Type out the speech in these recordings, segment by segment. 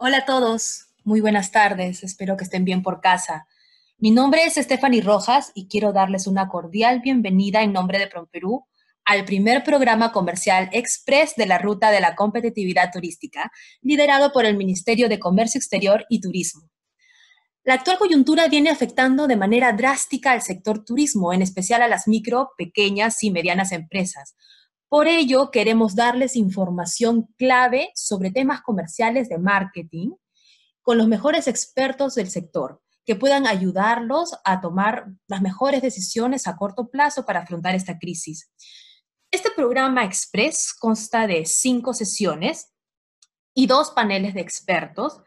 Hola a todos, muy buenas tardes, espero que estén bien por casa. Mi nombre es Stephanie Rojas y quiero darles una cordial bienvenida en nombre de PromPerú al primer programa comercial express de la Ruta de la Competitividad Turística, liderado por el Ministerio de Comercio Exterior y Turismo. La actual coyuntura viene afectando de manera drástica al sector turismo, en especial a las micro, pequeñas y medianas empresas, por ello, queremos darles información clave sobre temas comerciales de marketing con los mejores expertos del sector que puedan ayudarlos a tomar las mejores decisiones a corto plazo para afrontar esta crisis. Este programa Express consta de cinco sesiones y dos paneles de expertos.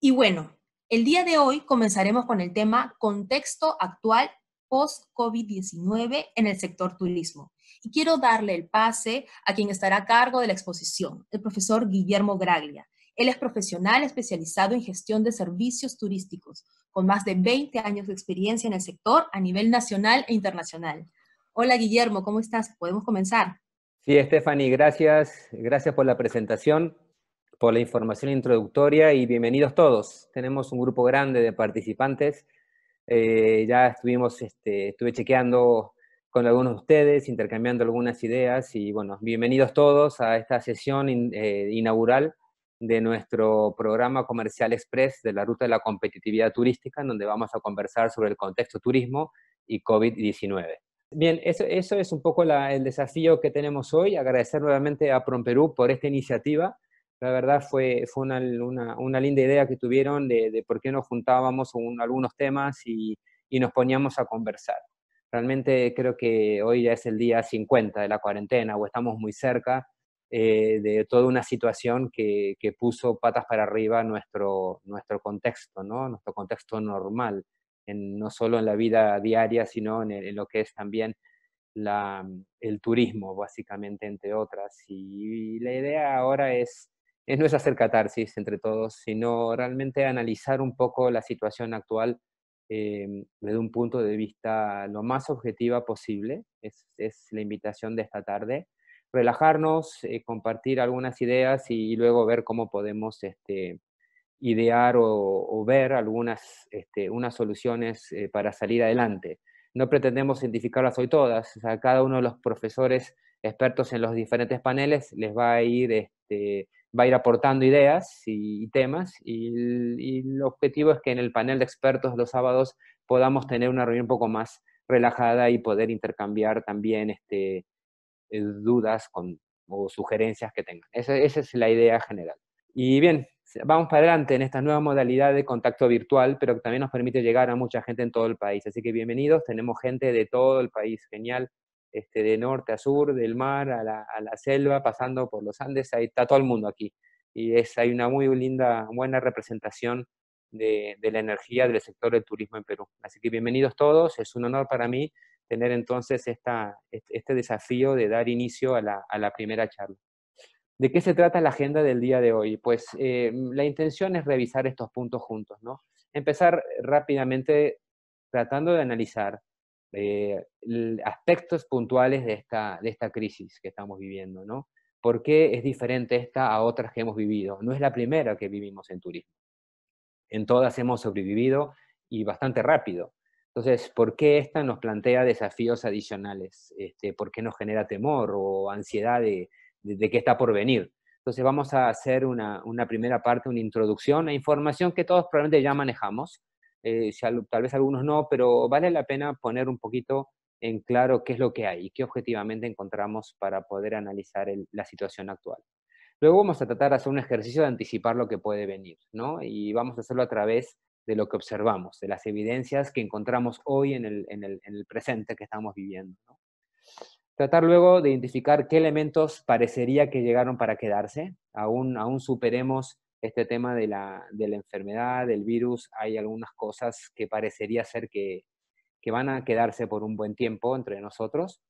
Y bueno, el día de hoy comenzaremos con el tema contexto actual post-COVID-19 en el sector turismo. Y quiero darle el pase a quien estará a cargo de la exposición, el profesor Guillermo Graglia. Él es profesional especializado en gestión de servicios turísticos, con más de 20 años de experiencia en el sector a nivel nacional e internacional. Hola Guillermo, ¿cómo estás? ¿Podemos comenzar? Sí, Stephanie, gracias. Gracias por la presentación, por la información introductoria y bienvenidos todos. Tenemos un grupo grande de participantes. Eh, ya estuvimos, este, estuve chequeando con algunos de ustedes, intercambiando algunas ideas y bueno, bienvenidos todos a esta sesión eh, inaugural de nuestro programa comercial express de la ruta de la competitividad turística, en donde vamos a conversar sobre el contexto turismo y COVID-19. Bien, eso, es un poco el desafío que tenemos hoy. Agradecer nuevamente a PromPerú por esta iniciativa. La verdad fue, fue una, linda idea que tuvieron de, por qué nos juntábamos algunos temas y nos poníamos a conversar. Realmente creo que hoy ya es el día 50 de la cuarentena o estamos muy cerca eh, de toda una situación que, puso patas para arriba nuestro, nuestro contexto, ¿no? nuestro contexto normal, no solo en la vida diaria, sino en, lo que es también el turismo, básicamente, entre otras. Y la idea ahora es no es hacer catarsis entre todos, sino realmente analizar un poco la situación actual Em, desde un punto de vista lo más objetiva posible. Es, la invitación de esta tarde. Relajarnos, eh, compartir algunas ideas y, luego ver cómo podemos este, idear o, ver algunas este, unas soluciones eh, para salir adelante. No pretendemos identificarlas hoy todas, o cada uno de los profesores expertos en los diferentes paneles les va a ir este, va a ir aportando ideas y, temas y, el objetivo es que en el panel de expertos los sábados podamos tener una reunión un poco más relajada y poder intercambiar también este, eh, dudas con, o sugerencias que tengan. Esa, esa es la idea general. Y bien, vamos para adelante en esta nueva modalidad de contacto virtual, pero que también nos permite llegar a mucha gente en todo el país. Así que bienvenidos, tenemos gente de todo el país, genial. Este, de norte a sur, del mar a la, selva, pasando por los Andes, ahí está todo el mundo aquí. Y es, hay una muy linda, buena representación de, la energía del sector del turismo en Perú. Así que bienvenidos todos, es un honor para mí tener entonces esta, este, este desafío de dar inicio a la, primera charla. ¿De qué se trata la agenda del día de hoy? Pues eh, la intención es revisar estos puntos juntos, ¿no? Empezar rápidamente tratando de analizar eh, aspectos puntuales de esta, de esta crisis que estamos viviendo, ¿no? ¿Por qué es diferente esta a otras que hemos vivido? No es la primera que vivimos en turismo. En todas hemos sobrevivido y bastante rápido. Entonces, ¿por qué esta nos plantea desafíos adicionales? Este, ¿Por qué nos genera temor o ansiedad de, qué está por venir? Entonces vamos a hacer una, una, primera parte, una introducción a e información que todos probablemente ya manejamos, eh, tal vez algunos no, pero vale la pena poner un poquito en claro qué es lo que hay y qué objetivamente encontramos para poder analizar la situación actual. Luego vamos a tratar de hacer un ejercicio de anticipar lo que puede venir, ¿no? Y vamos a hacerlo a través de lo que observamos, de las evidencias que encontramos hoy en el, presente que estamos viviendo. Tratar luego de identificar qué elementos parecería que llegaron para quedarse, aún, aún superemos este tema de la, enfermedad, del virus, hay algunas cosas que parecería ser que, que van a quedarse por un buen tiempo entre nosotros.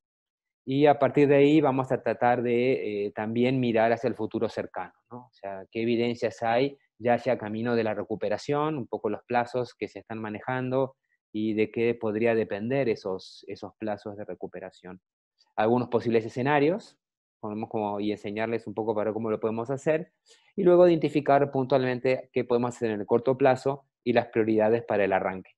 Y a partir de ahí vamos a tratar de eh, también mirar hacia el futuro cercano, ¿no? O sea, qué evidencias hay ya sea camino de la recuperación, un poco los plazos que se están manejando y de qué podría depender esos, esos plazos de recuperación. Algunos posibles escenarios, y enseñarles un poco para cómo lo podemos hacer, y luego identificar puntualmente qué podemos hacer en el corto plazo y las prioridades para el arranque.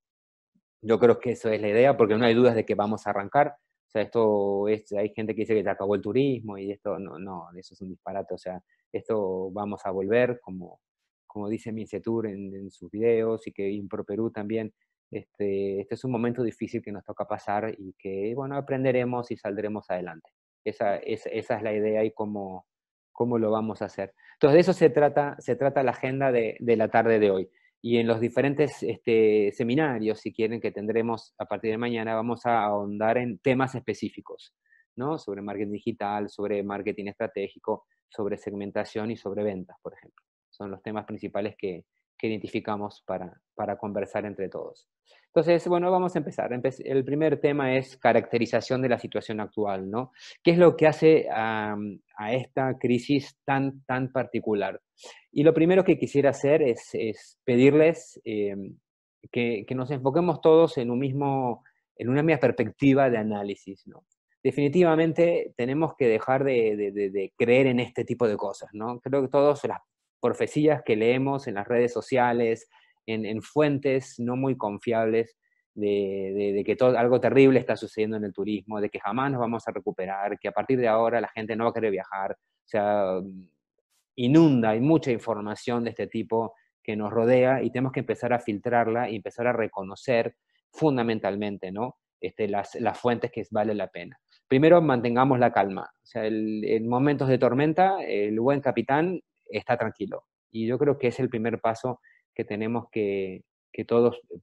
Yo creo que eso es la idea, porque no hay dudas de que vamos a arrancar. O sea, esto hay gente que dice que se acabó el turismo y esto, no, no, eso es un disparate. O sea, esto vamos a volver, como, como dice Minsetur en, en sus videos y que Impro Perú también, este, este es un momento difícil que nos toca pasar y que, bueno, aprenderemos y saldremos adelante. Esa, es, la idea y cómo, cómo lo vamos a hacer. Entonces, de eso se trata, se trata la agenda de, la tarde de hoy. Y en los diferentes este, seminarios, si quieren, que tendremos a partir de mañana, vamos a ahondar en temas específicos, ¿no? Sobre marketing digital, sobre marketing estratégico, sobre segmentación y sobre ventas, por ejemplo. Son los temas principales que, que identificamos para, conversar entre todos. Entonces, bueno, vamos a empezar. El primer tema es caracterización de la situación actual, ¿no? ¿Qué es lo que hace a, esta crisis tan, tan particular? Y lo primero que quisiera hacer es, pedirles eh, que, nos enfoquemos todos en, un mismo, en una misma perspectiva de análisis, ¿no? Definitivamente tenemos que dejar de, creer en este tipo de cosas, ¿no? Creo que todos las profecías que leemos en las redes sociales, en, fuentes no muy confiables de, que todo, algo terrible está sucediendo en el turismo, de que jamás nos vamos a recuperar, que a partir de ahora la gente no va a querer viajar. O sea, inunda, hay mucha información de este tipo que nos rodea y tenemos que empezar a filtrarla y empezar a reconocer fundamentalmente, ¿no? Este, las, las, fuentes que vale la pena. Primero, mantengamos la calma. O sea, en momentos de tormenta, el buen capitán está tranquilo. Y yo creo que es el primer paso que tenemos que, que todos eh,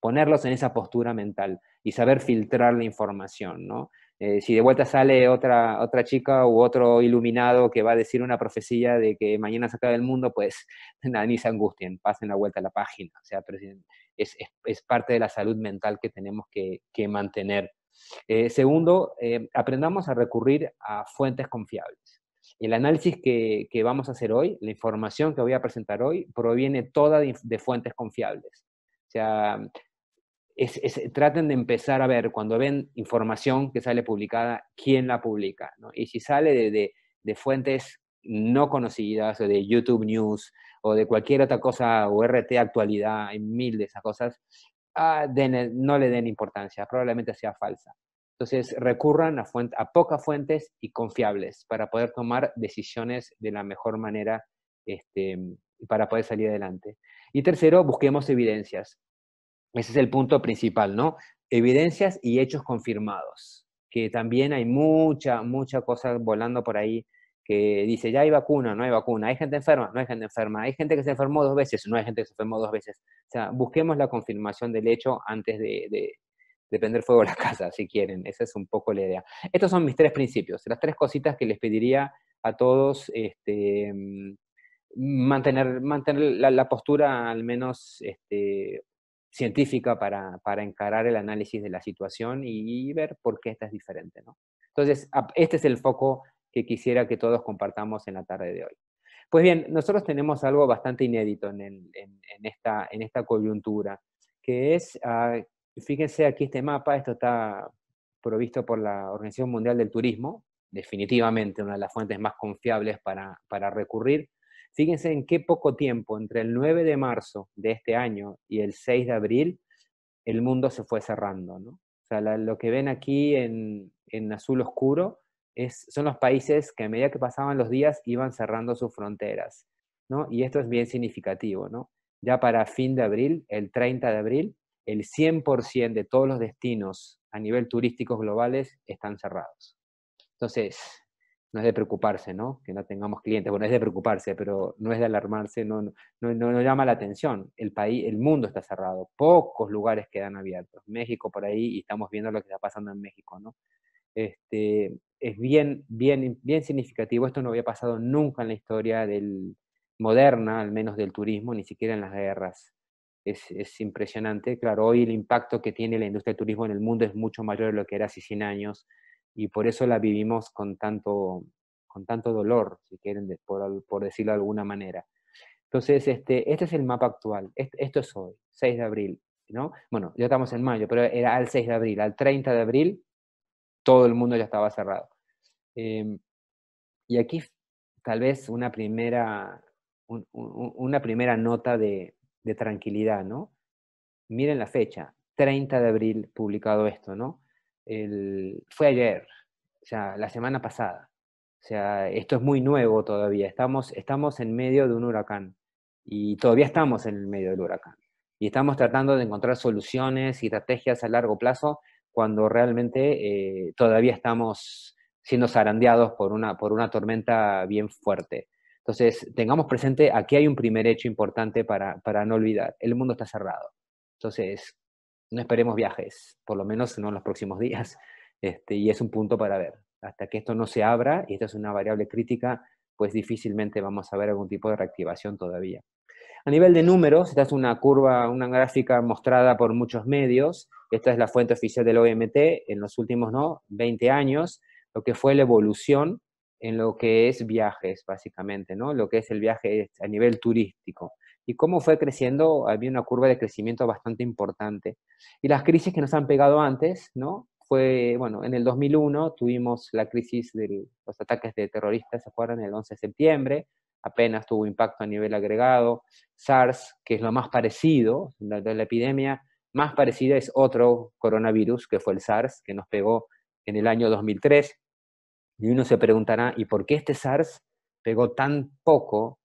ponerlos en esa postura mental y saber filtrar la información, ¿no? Eh, si de vuelta sale otra, otra chica u otro iluminado que va a decir una profecía de que mañana se acaba el mundo, pues nada, ni se angustien, pasen la vuelta a la página. O sea, es, parte de la salud mental que tenemos que, que mantener. Eh, segundo, aprendamos a recurrir a fuentes confiables. El análisis que, vamos a hacer hoy, la información que voy a presentar hoy, proviene toda de, fuentes confiables. O sea, traten de empezar a ver cuando ven información que sale publicada, quién la publica. Y si sale de, fuentes no conocidas o de YouTube News o de cualquier otra cosa, o RT actualidad, hay mil de esas cosas, ah, no le den importancia, probablemente sea falsa. Entonces, recurran a, a pocas fuentes y confiables para poder tomar decisiones de la mejor manera este, para poder salir adelante. Y tercero, busquemos evidencias. Ese es el punto principal, ¿no? Evidencias y hechos confirmados, que también hay mucha, mucha cosa volando por ahí que dice, ya hay vacuna, no hay vacuna, hay gente enferma, no hay gente enferma, hay gente que se enfermó dos veces, no hay gente que se enfermó dos veces. O sea, busquemos la confirmación del hecho antes de, de prender fuego a la casa, si quieren. Esa es un poco la idea. Estos son mis tres principios, las tres cositas que les pediría a todos este, mantener, mantener la, postura al menos este, científica para, encarar el análisis de la situación y, ver por qué esta es diferente. ¿no? Entonces, este es el foco que quisiera que todos compartamos en la tarde de hoy. Pues bien, nosotros tenemos algo bastante inédito en, esta, en esta, coyuntura, que es ah, Fíjense aquí este mapa, esto está provisto por la Organización Mundial del Turismo, definitivamente una de las fuentes más confiables para, recurrir. Fíjense en qué poco tiempo, entre el 9 de marzo de este año y el 6 de abril, el mundo se fue cerrando. ¿no? sea, lo que ven aquí en, azul oscuro es, son los países que a medida que pasaban los días iban cerrando sus fronteras. Y esto es bien significativo. Ya para fin de abril, el 30 de abril, el 100% de todos los destinos a nivel turístico globales están cerrados. Entonces, no es de preocuparse, ¿no? Que no tengamos clientes. Bueno, es de preocuparse, pero no es de alarmarse, no, no, llama la atención. El país, el mundo está cerrado. Pocos lugares quedan abiertos. México por ahí, y estamos viendo lo que está pasando en México, ¿no? Este, es bien, bien, bien significativo. Esto no había pasado nunca en la historia del, moderna, al menos del turismo, ni siquiera en las guerras es, es, impresionante. Claro, hoy el impacto que tiene la industria del turismo en el mundo es mucho mayor de lo que era hace 100 años y por eso la vivimos con tanto, con tanto dolor, si quieren, por, por decirlo de alguna manera. Entonces, este, este es el mapa actual, esto es hoy, 6 de abril, ¿no? Bueno, ya estamos en mayo, pero era al 6 de abril, al 30 de abril todo el mundo ya estaba cerrado. Em, y aquí tal vez una primera, una primera nota de, de tranquilidad, ¿no? Miren la fecha, 30 de abril publicado esto, ¿no? El, fue ayer, o sea, la semana pasada. O sea, esto es muy nuevo todavía, estamos, estamos en medio de un huracán y todavía estamos en medio del huracán. Y estamos tratando de encontrar soluciones y estrategias a largo plazo cuando realmente eh, todavía estamos siendo zarandeados por una, por una tormenta bien fuerte. Entonces, tengamos presente, aquí hay un primer hecho importante para, para no olvidar. El mundo está cerrado. Entonces, no esperemos viajes, por lo menos no en los próximos días. Este, y es un punto para ver. Hasta que esto no se abra, y esta es una variable crítica, pues difícilmente vamos a ver algún tipo de reactivación todavía. A nivel de números, esta es una curva, una gráfica mostrada por muchos medios. Esta es la fuente oficial del OMT en los últimos 20 años, lo que fue la evolución en lo que es viajes, básicamente, ¿no? Lo que es el viaje a nivel turístico. Y cómo fue creciendo, había una curva de crecimiento bastante importante. Y las crisis que nos han pegado antes, ¿no? Fue, bueno, en el 2001 tuvimos la crisis de los ataques de terroristas, ¿se fueron El 11 de septiembre, apenas tuvo impacto a nivel agregado. SARS, que es lo más parecido, de la epidemia más parecida es otro coronavirus, que fue el SARS, que nos pegó en el año 2003 y uno se preguntará, ¿y por qué este SARS pegó tan poco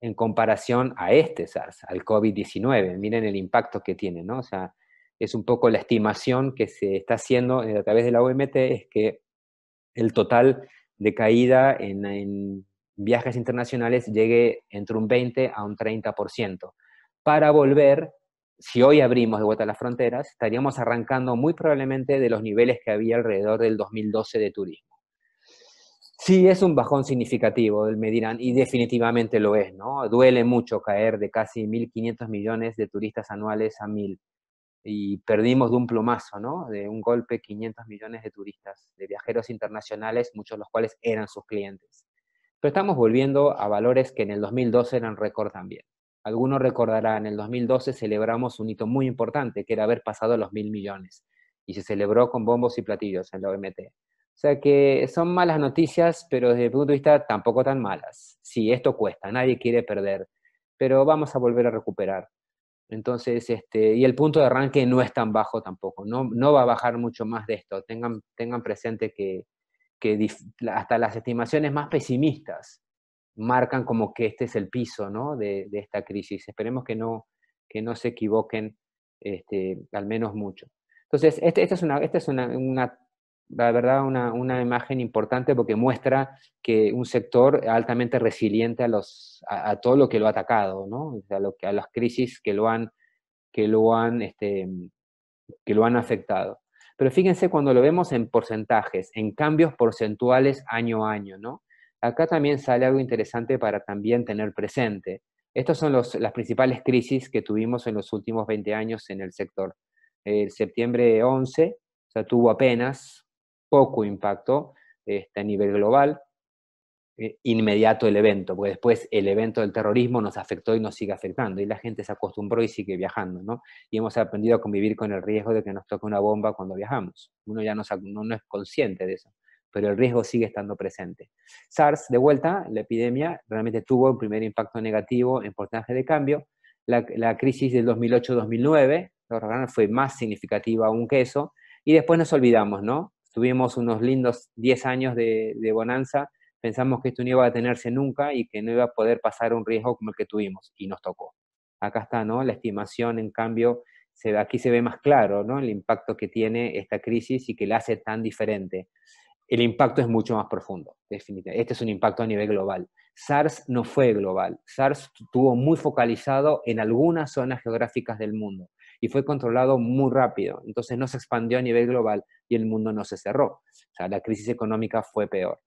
en comparación a este SARS, al COVID-19? Miren el impacto que tiene, ¿no? O sea, es un poco la estimación que se está haciendo eh, a través de la OMT, es que el total de caída en, viajes internacionales llegue entre un 20 a un 30%. Para volver, si hoy abrimos de vuelta las fronteras, estaríamos arrancando muy probablemente de los niveles que había alrededor del 2012 de turismo. Sí, es un bajón significativo, me dirán, y definitivamente lo es, ¿no? Duele mucho caer de casi 1.500 millones de turistas anuales a 1.000. Y perdimos de un plumazo, ¿no? De un golpe 500 millones de turistas, de viajeros internacionales, muchos de los cuales eran sus clientes. Pero estamos volviendo a valores que en el 2012 eran récord también. Algunos recordarán, en el 2012 celebramos un hito muy importante, que era haber pasado los 1.000 millones. Y se celebró con bombos y platillos en la OMT. O sea que son malas noticias, pero desde el punto de vista tampoco tan malas. Sí, esto cuesta, nadie quiere perder, pero vamos a volver a recuperar. Entonces, este, y el punto de arranque no es tan bajo tampoco, no, no va a bajar mucho más de esto. Tengan, tengan presente que, hasta las estimaciones más pesimistas marcan como que este es el piso de, esta crisis. Esperemos que no, que no se equivoquen, este, al menos mucho. Entonces, este, esta es, una, esta es una la verdad, una, una, imagen importante porque muestra que un sector altamente resiliente a, los, a, todo lo que lo ha atacado, a, a las crisis que lo han, que lo han, este, que lo han afectado. Pero fíjense cuando lo vemos en porcentajes, en cambios porcentuales año a año, ¿no? Acá también sale algo interesante para también tener presente. Estas son los, las principales crisis que tuvimos en los últimos 20 años en el sector. El septiembre 11, o sea, tuvo apenas poco impacto este, a nivel global, eh, inmediato el evento, porque después el evento del terrorismo nos afectó y nos sigue afectando, y la gente se acostumbró y sigue viajando, ¿no? Y hemos aprendido a convivir con el riesgo de que nos toque una bomba cuando viajamos. Uno ya no, es consciente de eso, pero el riesgo sigue estando presente. SARS, de vuelta, la epidemia realmente tuvo un primer impacto negativo en porcentaje de cambio. La, la crisis del 2008-2009 fue más significativa aún que eso, y después nos olvidamos, ¿no? tuvimos unos lindos 10 años de, bonanza, pensamos que esto no iba a detenerse nunca y que no iba a poder pasar un riesgo como el que tuvimos, y nos tocó. Acá está, ¿no? La estimación, en cambio, se, aquí se ve más claro, ¿no? El impacto que tiene esta crisis y que la hace tan diferente. El impacto es mucho más profundo, definitivamente. Este es un impacto a nivel global. SARS no fue global. SARS estuvo muy focalizado en algunas zonas geográficas del mundo y fue controlado muy rápido. Entonces no se expandió a nivel global y el mundo no se cerró. O sea, la crisis económica fue peor.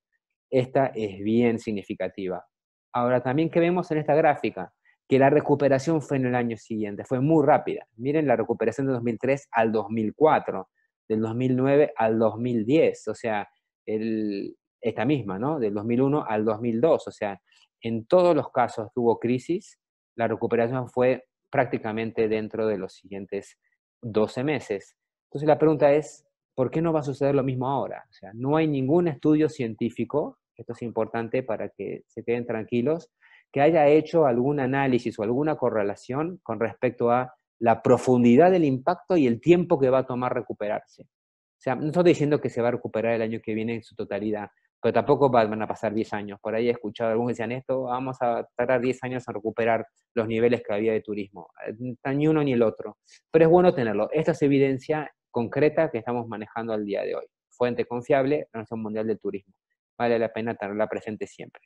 Esta es bien significativa. Ahora, también que vemos en esta gráfica, que la recuperación fue en el año siguiente, fue muy rápida. Miren la recuperación de 2003 al 2004, del 2009 al 2010, o sea, el, esta misma, ¿no? Del 2001 al 2002, o sea, en todos los casos que hubo crisis, la recuperación fue prácticamente dentro de los siguientes 12 meses. Entonces la pregunta es, ¿por qué no va a suceder lo mismo ahora? O sea, no hay ningún estudio científico, esto es importante para que se queden tranquilos, que haya hecho algún análisis o alguna correlación con respecto a la profundidad del impacto y el tiempo que va a tomar recuperarse. O sea, no estoy diciendo que se va a recuperar el año que viene en su totalidad, pero tampoco van a pasar 10 años. Por ahí he escuchado algunos que decían esto, vamos a tardar 10 años en recuperar los niveles que había de turismo. Eh, ni uno ni el otro. Pero es bueno tenerlo. Esta es evidencia concreta que estamos manejando al día de hoy. Fuente confiable, la Nación Mundial del Turismo. Vale la pena tenerla presente siempre.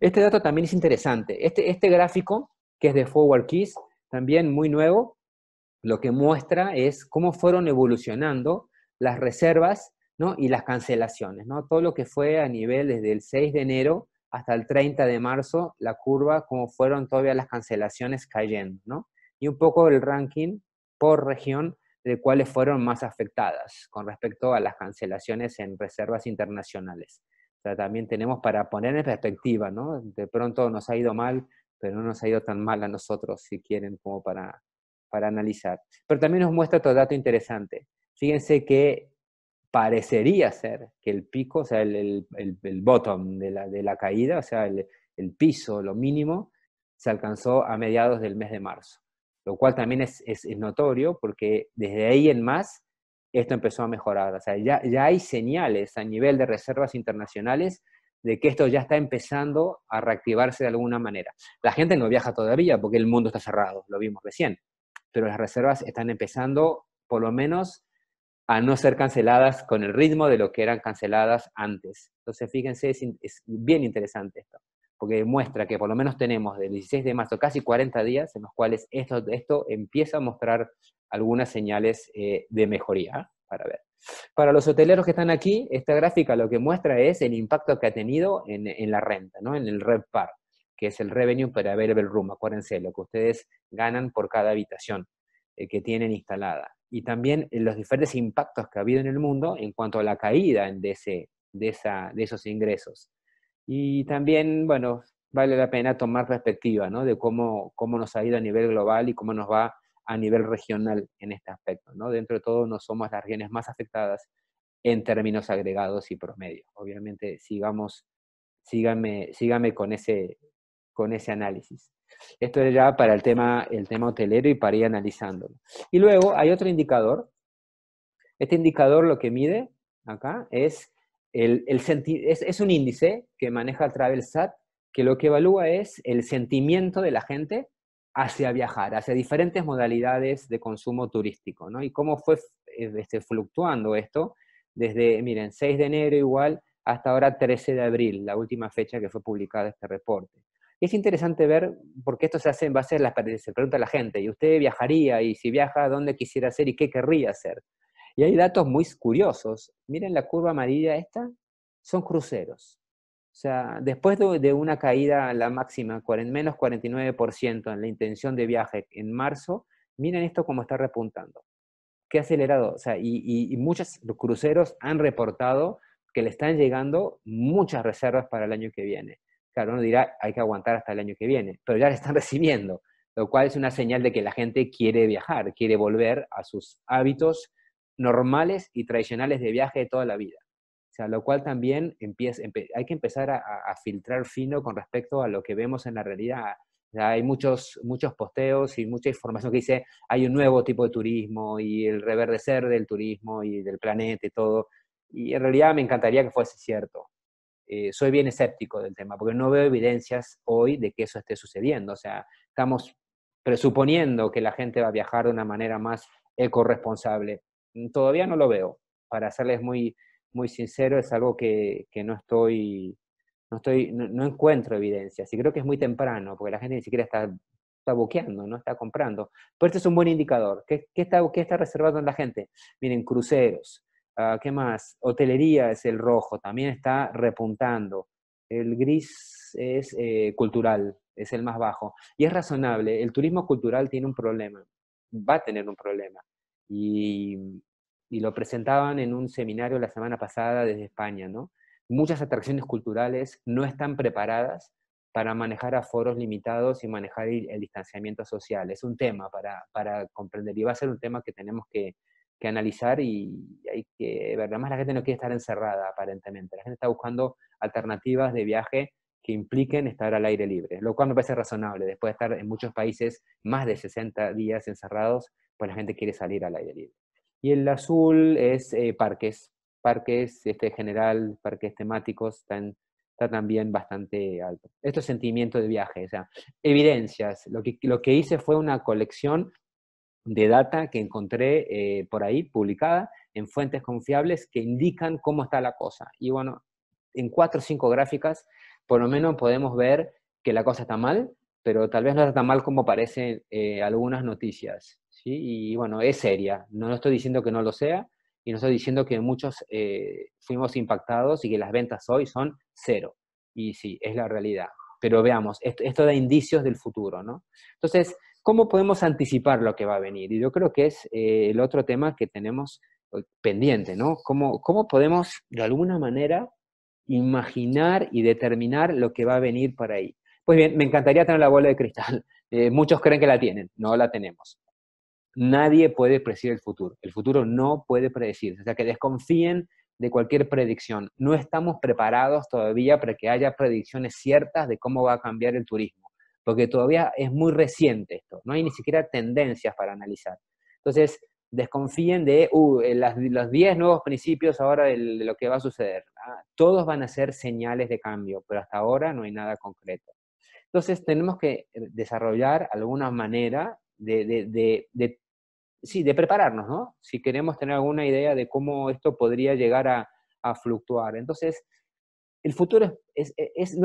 Este dato también es interesante. Este, este gráfico, que es de Forward Keys, también muy nuevo, lo que muestra es cómo fueron evolucionando las reservas ¿no? y las cancelaciones. ¿no? Todo lo que fue a nivel desde el 6 de enero hasta el 30 de marzo, la curva, cómo fueron todavía las cancelaciones cayendo. ¿no? Y un poco el ranking por región de cuáles fueron más afectadas con respecto a las cancelaciones en reservas internacionales. también tenemos para poner en perspectiva, ¿no? De pronto nos ha ido mal, pero no nos ha ido tan mal a nosotros, si quieren, como para, para analizar. Pero también nos muestra otro dato interesante. Fíjense que parecería ser que el pico, o sea, el, el, bottom de la, caída, o sea, el, piso, lo mínimo, se alcanzó a mediados del mes de marzo, lo cual también es, notorio porque desde ahí en más esto empezó a mejorar, o sea, ya, ya hay señales a nivel de reservas internacionales de que esto ya está empezando a reactivarse de alguna manera. La gente no viaja todavía porque el mundo está cerrado, lo vimos recién, pero las reservas están empezando por lo menos a no ser canceladas con el ritmo de lo que eran canceladas antes. Entonces, fíjense, es, bien interesante esto, porque demuestra que por lo menos tenemos del 16 de marzo casi 40 días en los cuales esto, esto empieza a mostrar algunas señales eh, de mejoría, ¿ah? para ver. Para los hoteleros que están aquí, esta gráfica lo que muestra es el impacto que ha tenido en, la renta, ¿no? en el RevPAR, que es el Revenue per Available Room, acuérdense, lo que ustedes ganan por cada habitación eh, que tienen instalada y también eh, los diferentes impactos que ha habido en el mundo en cuanto a la caída de, ese, de, esa, de esos ingresos. Y también, bueno, vale la pena tomar perspectiva ¿no? de cómo, cómo nos ha ido a nivel global y cómo nos va a nivel regional en este aspecto. ¿no? Dentro de todo, no somos las regiones más afectadas en términos agregados y promedios. Obviamente, sigamos, síganme, síganme con, ese, con ese análisis. Esto era ya para el tema, hotelero y para ir analizándolo. Y luego hay otro indicador. Este indicador lo que mide acá es, un índice que maneja TravelSat que lo que evalúa es el sentimiento de la gente hacia viajar, hacia diferentes modalidades de consumo turístico, ¿no? Y cómo fue este, fluctuando esto desde, miren, 6 de enero igual hasta ahora 13 de abril, la última fecha que fue publicada este reporte. Y es interesante ver, porque esto se hace en base a las se pregunta a la gente, ¿y usted viajaría? ¿Y si viaja, dónde quisiera ser y qué querría hacer? Y hay datos muy curiosos. Miren la curva amarilla esta, son cruceros. O sea, después de una caída, a la máxima, menos 49% en la intención de viaje en marzo, miren esto cómo está repuntando. Qué acelerado. O sea, y, y muchos cruceros han reportado que le están llegando muchas reservas para el año que viene. Claro, uno dirá, hay que aguantar hasta el año que viene, pero ya la están recibiendo, lo cual es una señal de que la gente quiere viajar, quiere volver a sus hábitos normales y tradicionales de viaje de toda la vida. O sea, lo cual también empieza, hay que empezar a, filtrar fino con respecto a lo que vemos en la realidad. hay muchos, muchos posteos y mucha información que dice, hay un nuevo tipo de turismo y el reverdecer del turismo y del planeta y todo. Y en realidad me encantaría que fuese cierto, eh, soy bien escéptico del tema, porque no veo evidencias hoy de que eso esté sucediendo. O sea, estamos presuponiendo que la gente va a viajar de una manera más eco-responsable. Todavía no lo veo. Para serles muy, muy sincero, es algo que, no estoy, no, encuentro evidencias. Y creo que es muy temprano, porque la gente ni siquiera está, está buqueando, no está comprando. Pero este es un buen indicador. ¿Qué, está, qué está reservando en la gente? Miren, cruceros, Ah, ¿Qué más? Hotelería es el rojo, también está repuntando. El gris es eh, cultural, es el más bajo. Y es razonable, el turismo cultural tiene un problema, va a tener un problema. Y, lo presentaban en un seminario la semana pasada desde España, ¿no? Muchas atracciones culturales no están preparadas para manejar aforos limitados y manejar el distanciamiento social. Es un tema para, para comprender y va a ser un tema que tenemos que, que analizar y hay que ver. Además, la gente no quiere estar encerrada, aparentemente. La gente está buscando alternativas de viaje que impliquen estar al aire libre, lo cual me parece razonable. Después de estar en muchos países más de 60 días encerrados, pues la gente quiere salir al aire libre. Y el azul es eh, parques, parques este, general, parques temáticos, están, está también bastante alto. Esto es sentimiento de viaje, o sea, evidencias. Lo que, lo que hice fue una colección de data que encontré eh, por ahí publicada en fuentes confiables que indican cómo está la cosa. Y bueno, en cuatro o cinco gráficas, por lo menos podemos ver que la cosa está mal, pero tal vez no está tan mal como parecen eh, algunas noticias. ¿sí? Y bueno, es seria. No, no estoy diciendo que no lo sea, y no estoy diciendo que muchos eh, fuimos impactados y que las ventas hoy son cero. Y sí, es la realidad. Pero veamos, esto, esto da indicios del futuro, ¿no? Entonces, ¿Cómo podemos anticipar lo que va a venir? Y yo creo que es eh, el otro tema que tenemos eh, pendiente, ¿no? ¿Cómo, ¿Cómo podemos, de alguna manera, imaginar y determinar lo que va a venir para ahí? Pues bien, me encantaría tener la bola de cristal. Eh, muchos creen que la tienen, no la tenemos. Nadie puede predecir el futuro. El futuro no puede predecirse. O sea, que desconfíen de cualquier predicción. No estamos preparados todavía para que haya predicciones ciertas de cómo va a cambiar el turismo porque todavía es muy reciente esto, no hay ni siquiera tendencias para analizar. Entonces, desconfíen de uh, eh, los 10 nuevos principios ahora de lo que va a suceder. ¿ah? todos van a ser señales de cambio, pero hasta ahora no hay nada concreto. Entonces, tenemos que eh, desarrollar alguna manera de, de sí, de prepararnos, ¿no? Si queremos tener alguna idea de cómo esto podría llegar a, a fluctuar. Entonces, el futuro no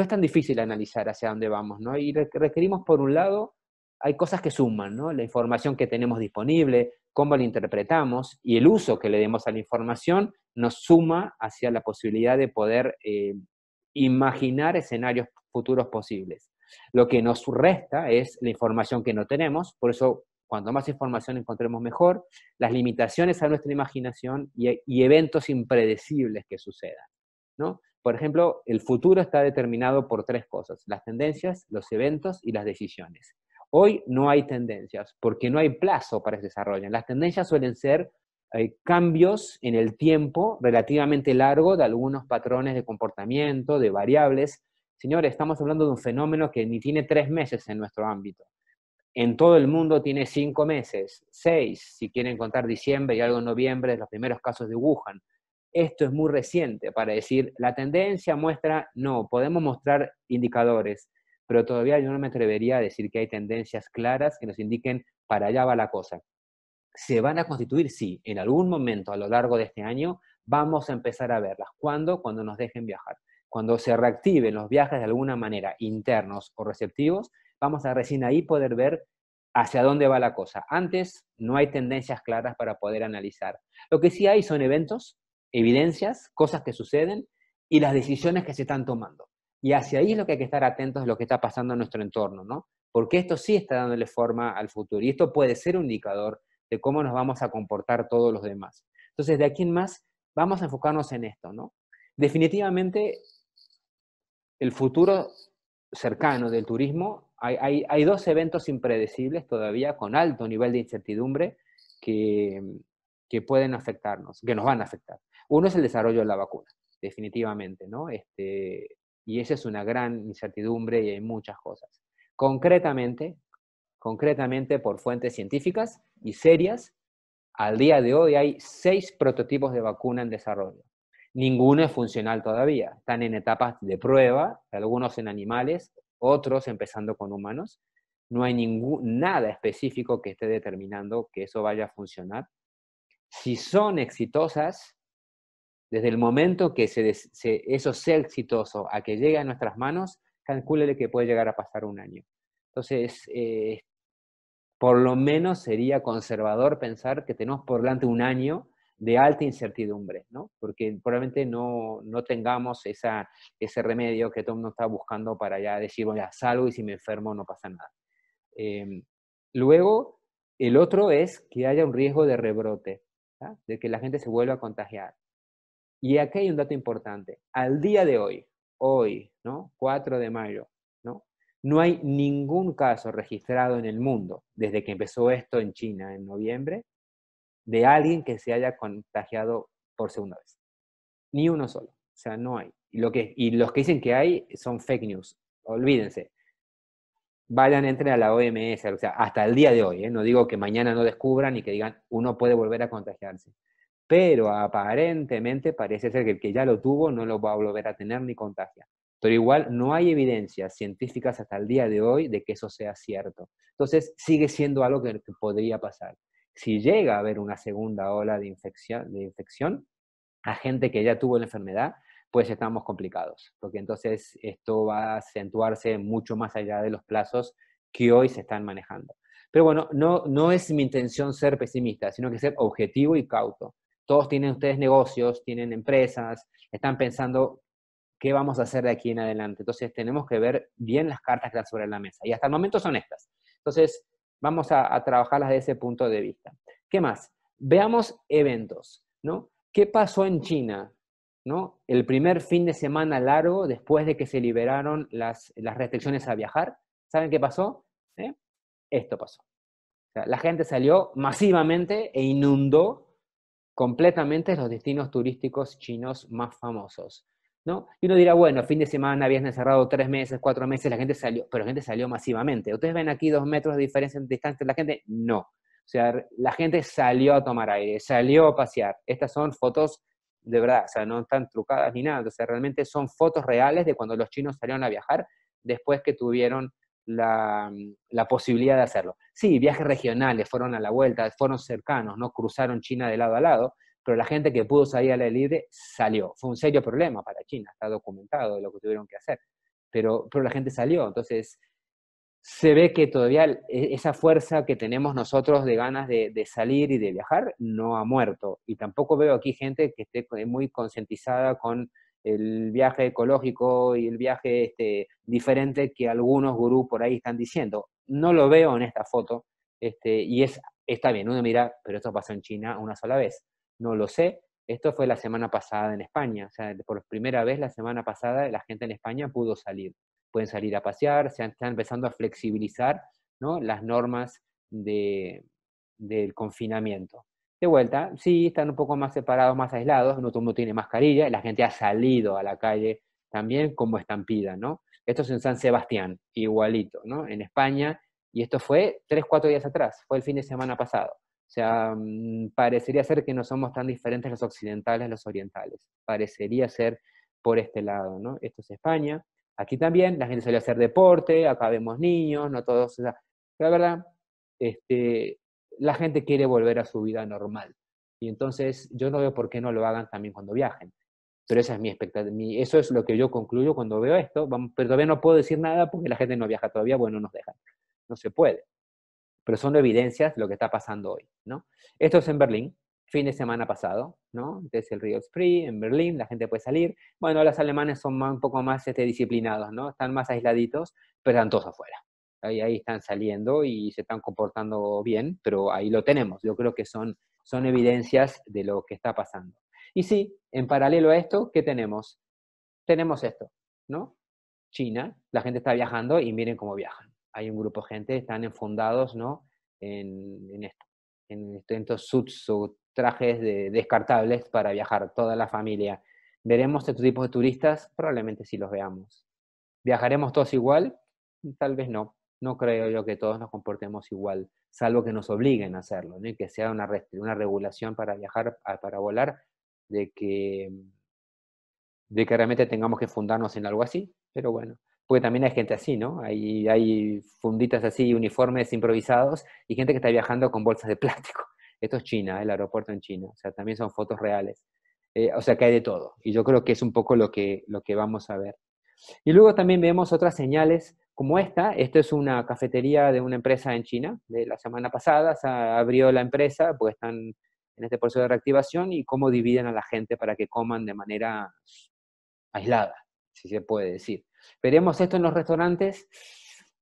es tan difícil analizar hacia dónde vamos, ¿no? Y requerimos, por un lado, hay cosas que suman, ¿no? La información que tenemos disponible, cómo la interpretamos y el uso que le demos a la información nos suma hacia la posibilidad de poder eh, imaginar escenarios futuros posibles. Lo que nos resta es la información que no tenemos, por eso cuanto más información encontremos mejor, las limitaciones a nuestra imaginación y eventos impredecibles que sucedan. ¿no? Por ejemplo, el futuro está determinado por tres cosas, las tendencias, los eventos y las decisiones. Hoy no hay tendencias porque no hay plazo para ese desarrollo. Las tendencias suelen ser eh, cambios en el tiempo relativamente largo de algunos patrones de comportamiento, de variables. Señores, estamos hablando de un fenómeno que ni tiene tres meses en nuestro ámbito. En todo el mundo tiene cinco meses, seis, si quieren contar diciembre y algo en noviembre, los primeros casos de Wuhan esto es muy reciente para decir, la tendencia muestra, no, podemos mostrar indicadores, pero todavía yo no me atrevería a decir que hay tendencias claras que nos indiquen para allá va la cosa. Se van a constituir, sí, en algún momento a lo largo de este año vamos a empezar a verlas. ¿Cuándo? Cuando nos dejen viajar. Cuando se reactiven los viajes de alguna manera, internos o receptivos, vamos a recién ahí poder ver hacia dónde va la cosa. Antes no hay tendencias claras para poder analizar. Lo que sí hay son eventos evidencias, cosas que suceden y las decisiones que se están tomando. Y hacia ahí es lo que hay que estar atentos de lo que está pasando en nuestro entorno, ¿no? Porque esto sí está dándole forma al futuro y esto puede ser un indicador de cómo nos vamos a comportar todos los demás. Entonces, de aquí en más, vamos a enfocarnos en esto, ¿no? Definitivamente, el futuro cercano del turismo, hay, dos eventos impredecibles todavía con alto nivel de incertidumbre que pueden afectarnos, que nos van a afectar. Uno es el desarrollo de la vacuna, definitivamente, ¿no? Este, y esa es una gran incertidumbre y hay muchas cosas. Concretamente, concretamente por fuentes científicas y serias, al día de hoy hay seis prototipos de vacuna en desarrollo. Ninguno es funcional todavía. Están en etapas de prueba, algunos en animales, otros empezando con humanos. No hay ningún, nada específico que esté determinando que eso vaya a funcionar. Si son exitosas, desde el momento que se, eso sea exitoso a que llegue a nuestras manos, calcúlele que puede llegar a pasar un año. Entonces, eh, por lo menos sería conservador pensar que tenemos por delante un año de alta incertidumbre, ¿no? Porque probablemente no, no tengamos esa, ese remedio que todo el mundo está buscando para ya decir, voy a salgo y si me enfermo no pasa nada. Em, luego, el otro es que haya un riesgo de rebrote, de que la gente se vuelva a contagiar. Y aquí hay un dato importante. Al día de hoy, hoy, ¿no? 4 de mayo, ¿no? No hay ningún caso registrado en el mundo, desde que empezó esto en China en noviembre, de alguien que se haya contagiado por segunda vez. Ni uno solo. O sea, no hay. Y, lo que, y los que dicen que hay son fake news. Olvídense. Vayan, entre a la OMS, o sea, hasta el día de hoy. ¿eh? No digo que mañana no descubran y que digan, uno puede volver a contagiarse pero aparentemente parece ser que el que ya lo tuvo no lo va a volver a tener ni contagia. Pero igual no hay evidencias científicas hasta el día de hoy de que eso sea cierto. Entonces sigue siendo algo que, podría pasar. Si llega a haber una segunda ola de infección, de infección a gente que ya tuvo la enfermedad, pues estamos complicados, porque entonces esto va a acentuarse mucho más allá de los plazos que hoy se están manejando. Pero bueno, no, no es mi intención ser pesimista, sino que ser objetivo y cauto. Todos tienen ustedes negocios, tienen empresas, están pensando qué vamos a hacer de aquí en adelante. Entonces tenemos que ver bien las cartas que están sobre la mesa. Y hasta el momento son estas. Entonces vamos a, trabajarlas desde ese punto de vista. ¿Qué más? Veamos eventos, ¿no? ¿Qué pasó en China? ¿no? El primer fin de semana largo después de que se liberaron las, restricciones a viajar. ¿Saben qué pasó? ¿Eh? Esto pasó. la gente salió masivamente e inundó completamente los destinos turísticos chinos más famosos. ¿no? Y uno dirá, bueno, fin de semana habían encerrado tres meses, cuatro meses, la gente salió, pero la gente salió masivamente. ¿Ustedes ven aquí dos metros de diferencia en distancia la gente? No. O sea, la gente salió a tomar aire, salió a pasear. Estas son fotos de verdad, o sea, no están trucadas ni nada. O sea, realmente son fotos reales de cuando los chinos salieron a viajar después que tuvieron Mm, la, posibilidad de hacerlo. Sí, viajes regionales, fueron a la vuelta, fueron cercanos, no cruzaron China de lado a lado, pero la gente que pudo salir a la libre salió. Fue un serio problema para China, está documentado lo que tuvieron que hacer, pero, pero la gente salió. Entonces, se ve que todavía e, esa fuerza que tenemos nosotros de ganas de, de, salir y de viajar no ha muerto. Y tampoco veo aquí gente que esté muy concientizada con el viaje ecológico y el viaje este, diferente que algunos gurús por ahí están diciendo. No lo veo en esta foto este, y es, está bien, uno mira, pero esto pasó en China una sola vez. No lo sé, esto fue la semana pasada en España, o sea, por primera vez la semana pasada la gente en España pudo salir, pueden salir a pasear, se están empezando a flexibilizar las normas de, del confinamiento. De vuelta, sí, están un poco más separados, más aislados, no todo el tiene mascarilla, la gente ha salido a la calle también como estampida, ¿no? Esto es en San Sebastián, igualito, ¿no? En España, y esto fue tres, cuatro días atrás, fue el fin de semana pasado. O sea, mm, parecería ser que no somos tan diferentes los occidentales, los orientales. Parecería ser por este lado, ¿no? Esto es España. Aquí también la gente salió a hacer deporte, acá vemos niños, no todos. O la verdad, este, la gente quiere volver a su vida normal. Y entonces yo no veo por qué no lo hagan también cuando viajen. Pero esa es mi Eso es lo que yo concluyo cuando veo esto. pero todavía no puedo decir nada porque la gente no viaja todavía, bueno, nos dejan. No se puede. Pero son evidencias de lo que está pasando hoy, ¿no? Esto es en Berlín, fin de semana pasado, ¿no? Entonces el Río Spree, en Berlín, la gente puede salir. Bueno, las alemanes son un poco más este, disciplinados, ¿no? Están más aisladitos, pero están todos afuera ahí, están saliendo y se están comportando bien, pero ahí lo tenemos. Yo creo que son, son evidencias de lo que está pasando. Y sí, en paralelo a esto, ¿qué tenemos? Tenemos esto, ¿no? China, la gente está viajando y miren cómo viajan. Hay un grupo de gente, están enfundados, ¿no? En, esto, en, estos suits o trajes de, descartables para viajar, toda la familia. ¿Veremos estos tipo de turistas? Probablemente sí los veamos. ¿Viajaremos todos igual? Tal vez no no creo yo que todos nos comportemos igual, salvo que nos obliguen a hacerlo, que sea una, regulación para viajar, para volar, de que, de que realmente tengamos que fundarnos en algo así, pero bueno, porque también hay gente así, ¿no? Hay, hay funditas así, uniformes improvisados, y gente que está viajando con bolsas de plástico. Esto es China, el aeropuerto en China, o sea, también son fotos reales. Eh, o sea, que hay de todo, y yo creo que es un poco lo que, lo que vamos a ver. Y luego también vemos otras señales como esta. Esto es una cafetería de una empresa en China. De la semana pasada se abrió la empresa porque están en este proceso de reactivación y cómo dividen a la gente para que coman de manera aislada, si se puede decir. ¿Veremos esto en los restaurantes?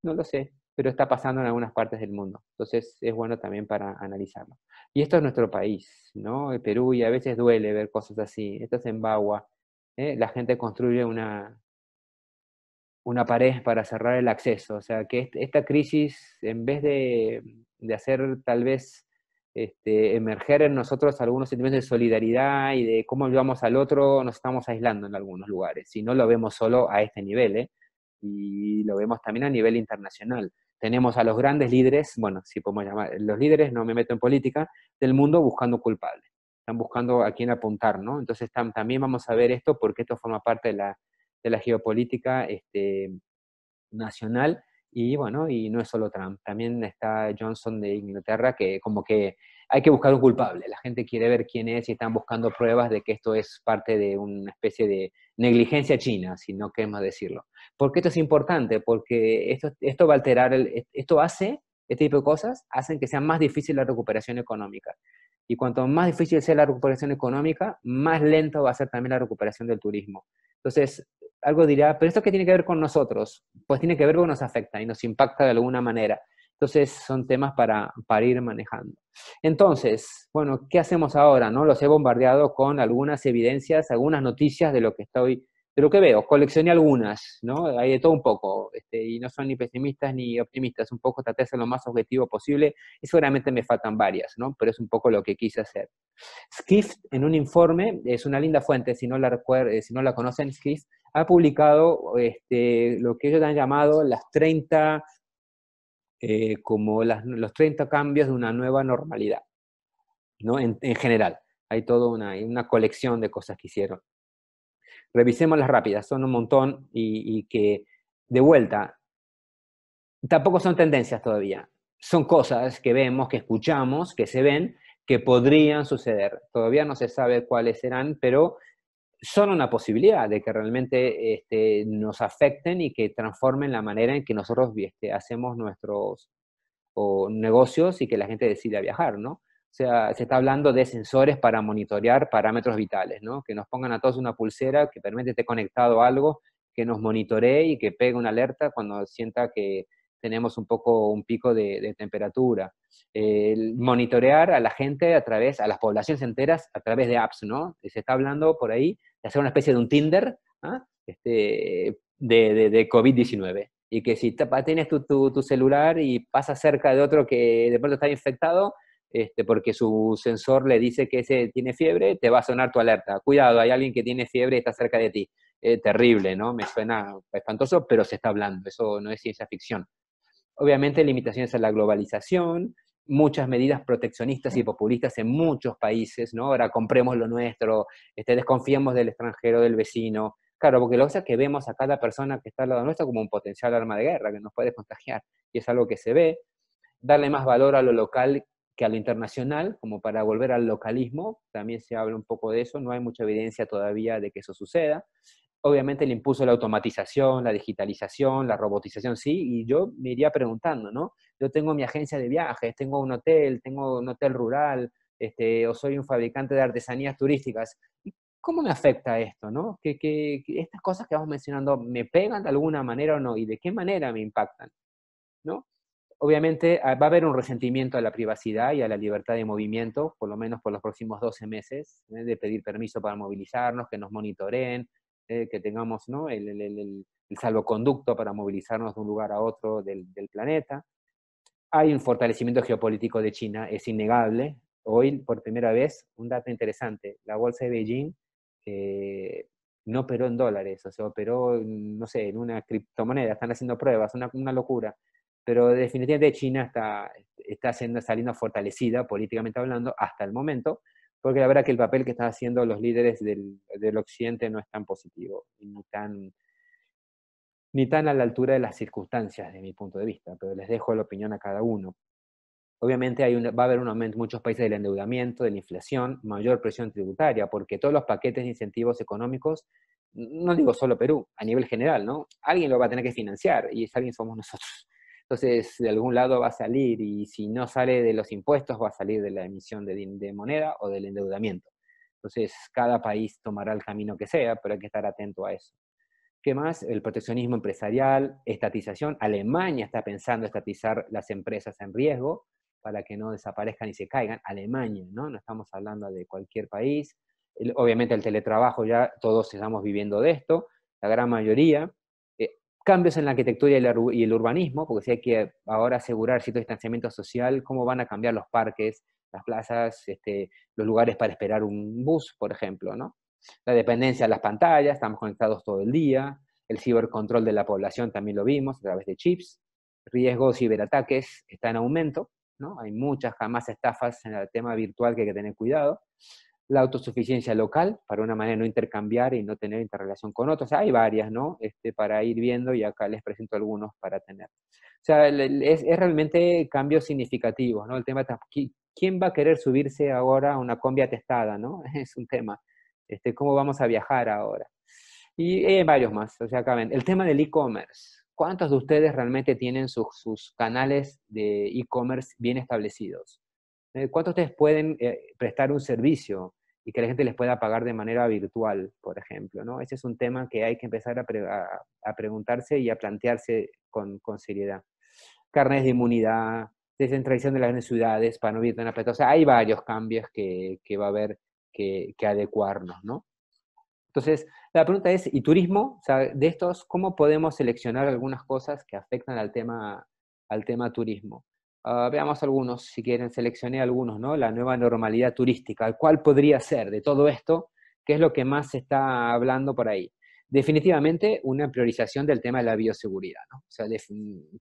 No lo sé, pero está pasando en algunas partes del mundo. Entonces es bueno también para analizarlo. Y esto es nuestro país, ¿no? El Perú, y a veces duele ver cosas así. Esto es en Bagua. ¿eh? La gente construye una, una pared para cerrar el acceso. O sea, que esta crisis, en vez de, de hacer tal vez este, emerger en nosotros algunos sentimientos de solidaridad y de cómo ayudamos al otro, nos estamos aislando en algunos lugares. Si no lo vemos solo a este nivel, ¿eh? y lo vemos también a nivel internacional. Tenemos a los grandes líderes, bueno, si podemos llamar, los líderes, no me meto en política, del mundo buscando culpables. Están buscando a quién apuntar, ¿no? Entonces también vamos a ver esto porque esto forma parte de la de la geopolítica este, nacional. Y bueno, y no es solo Trump, también está Johnson de Inglaterra, que como que hay que buscar un culpable. La gente quiere ver quién es y están buscando pruebas de que esto es parte de una especie de negligencia china, si no queremos decirlo. ¿Por qué esto es importante? Porque esto, esto va a alterar, e, esto hace, este tipo de cosas, hacen que sea más difícil la recuperación económica. Y cuanto más difícil sea la recuperación económica, más lento va a ser también la recuperación del turismo. Entonces, algo dirá, pero esto qué tiene que ver con nosotros? Pues tiene que ver con nos afecta y nos impacta de alguna manera. Entonces son temas para, para ir manejando. Entonces, bueno, ¿qué hacemos ahora? No los he bombardeado con algunas evidencias, algunas noticias de lo que estoy pero lo que veo, coleccioné algunas, ¿no? Hay de todo un poco, este, y no son ni pesimistas ni optimistas, un poco traté de ser lo más objetivo posible, y seguramente me faltan varias, ¿no? Pero es un poco lo que quise hacer. Skift, en un informe, es una linda fuente, si no la, eh, si no la conocen, Skift, ha publicado este, lo que ellos han llamado las 30, eh, como las, los 30 cambios de una nueva normalidad, ¿no? En, general, hay toda una, una colección de cosas que hicieron revisemos las rápidas, son un montón y, que, de vuelta, tampoco son tendencias todavía, son cosas que vemos, que escuchamos, que se ven, que podrían suceder. Todavía no se sabe cuáles serán, pero son una posibilidad de que realmente este, nos afecten y que transformen la manera en que nosotros este, hacemos nuestros negocios y que la gente decida viajar, ¿no? sea, se está hablando de sensores para monitorear parámetros vitales, ¿no? Que nos pongan a todos una pulsera que permite estar conectado a algo, que nos monitoree y que pegue una alerta cuando sienta que tenemos un poco un pico de, temperatura. monitorear a la gente a través, a las poblaciones enteras a través de apps, ¿no? Se está hablando por ahí de hacer una especie de un Tinder ¿ah? este, de, COVID-19. Y que si tienes tu, tu, tu, celular y pasas cerca de otro que de pronto está infectado, este, porque su sensor le dice que ese tiene fiebre, te va a sonar tu alerta. Cuidado, hay alguien que tiene fiebre y está cerca de ti. terrible, ¿no? Me suena espantoso, pero se está hablando. Eso no es ciencia ficción. Obviamente, limitaciones a la globalización, muchas medidas proteccionistas y populistas en muchos países, ¿no? Ahora compremos lo nuestro, este, desconfiemos del extranjero, del vecino. Claro, porque lo que pasa es que vemos a cada persona que está al lado nuestro como un potencial arma de guerra que nos puede contagiar, y es algo que se ve. Darle más valor a lo local que a lo internacional, como para volver al localismo, también se habla un poco de eso, no hay mucha evidencia todavía de que eso suceda. Obviamente el impulso de la automatización, la digitalización, la robotización, sí, y yo me iría preguntando, ¿no? Yo tengo mi agencia de viajes, tengo un hotel, tengo un hotel rural, este, o soy un fabricante de artesanías turísticas. ¿Cómo me afecta esto, no? que, que estas cosas que vamos mencionando me pegan de alguna manera o no? ¿Y de qué manera me impactan? ¿No? obviamente ah, va a haber un resentimiento a la privacidad y a la libertad de movimiento, por lo menos por los próximos 12 meses, ¿eh? de pedir permiso para movilizarnos, que nos monitoreen, ¿eh? que tengamos el, salvoconducto para movilizarnos de un lugar a otro del, planeta. Hay un fortalecimiento geopolítico de China, es innegable. Hoy, por primera vez, un dato interesante, la bolsa de Beijing eh, no operó en dólares, o sea, operó, no sé, en una criptomoneda, están haciendo pruebas, una, una locura pero definitivamente China está, está siendo, saliendo fortalecida políticamente hablando hasta el momento, porque la verdad que el papel que están haciendo los líderes del, occidente no es tan positivo, ni tan, ni tan a la altura de las circunstancias, de mi punto de vista, pero les dejo la opinión a cada uno. Obviamente hay va a haber un aumento en muchos países del endeudamiento, de la inflación, mayor presión tributaria, porque todos los paquetes de incentivos económicos, no digo solo Perú, a nivel general, ¿no? Alguien lo va a tener que financiar y es alguien somos nosotros. Entonces, de algún lado va a salir y si no sale de los impuestos, va a salir de la emisión de, moneda o del endeudamiento. Entonces, cada país tomará el camino que sea, pero hay que estar atento a eso. ¿Qué más? El proteccionismo empresarial, estatización. Alemania está pensando estatizar las empresas en riesgo para que no desaparezcan y se caigan. Alemania, ¿no? No estamos hablando de cualquier país. obviamente el teletrabajo, ya todos estamos viviendo de esto, la gran mayoría cambios en la arquitectura y el, urbanismo, porque si hay que ahora asegurar cierto distanciamiento social, cómo van a cambiar los parques, las plazas, este, los lugares para esperar un bus, por ejemplo, ¿no? La dependencia de las pantallas, estamos conectados todo el día, el cibercontrol de la población también lo vimos a través de chips, riesgo ciberataques está en aumento, ¿no? Hay muchas jamás estafas en el tema virtual que hay que tener cuidado la autosuficiencia local, para una manera de no intercambiar y no tener interrelación con otros. hay varias, ¿no? Este, para ir viendo y acá les presento algunos para tener. O sea, es, es realmente cambios significativos, ¿no? El tema de quién va a querer subirse ahora a una combi atestada, ¿no? Es un tema. Este, ¿Cómo vamos a viajar ahora? Y varios más. O sea, acá ven. El tema del e-commerce. ¿Cuántos de ustedes realmente tienen sus, sus canales de e-commerce bien establecidos? Eh, ¿Cuántos de ustedes pueden eh, prestar un servicio? y que la gente les pueda pagar de manera virtual, por ejemplo. ¿no? Ese es un tema que hay que empezar a, preguntarse y a plantearse con, seriedad. Carnes de inmunidad, descentralización de las grandes ciudades para no vivir tan apretados. O sea, hay varios cambios que, va a haber que, adecuarnos. ¿no? Entonces, la pregunta es, ¿y turismo? de estos, ¿cómo podemos seleccionar algunas cosas que afectan al tema, al tema turismo? Ah, veamos algunos, si quieren, seleccioné algunos, ¿no? La nueva normalidad turística, ¿cuál podría ser de todo esto? ¿Qué es lo que más se está hablando por ahí? Definitivamente una priorización del tema de la bioseguridad, ¿no? O sea,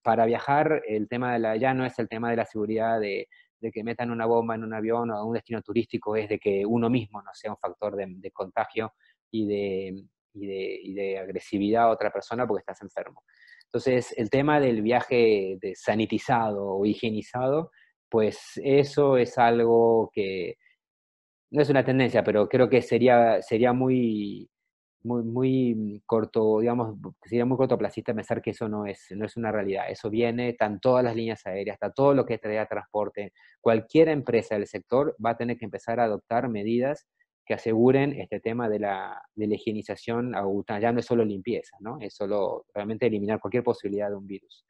para viajar el tema de la, ya no es el tema de la seguridad de, que metan una bomba en un avión o a un destino turístico, es de que uno mismo no sea un factor de, contagio y de, y de, y de agresividad a otra persona porque estás enfermo. Entonces, el tema del viaje de sanitizado o higienizado, pues eso es algo que no es una tendencia, pero creo que sería, sería muy, muy, muy corto, digamos, sería muy cortoplacista pensar que eso no es, no es una realidad. Eso viene, tan todas las líneas aéreas, está todo lo que trae a transporte. Cualquier empresa del sector va a tener que empezar a adoptar medidas que aseguren este tema de la, de higienización Ya no es solo limpieza, ¿no? es solo realmente eliminar cualquier posibilidad de un virus.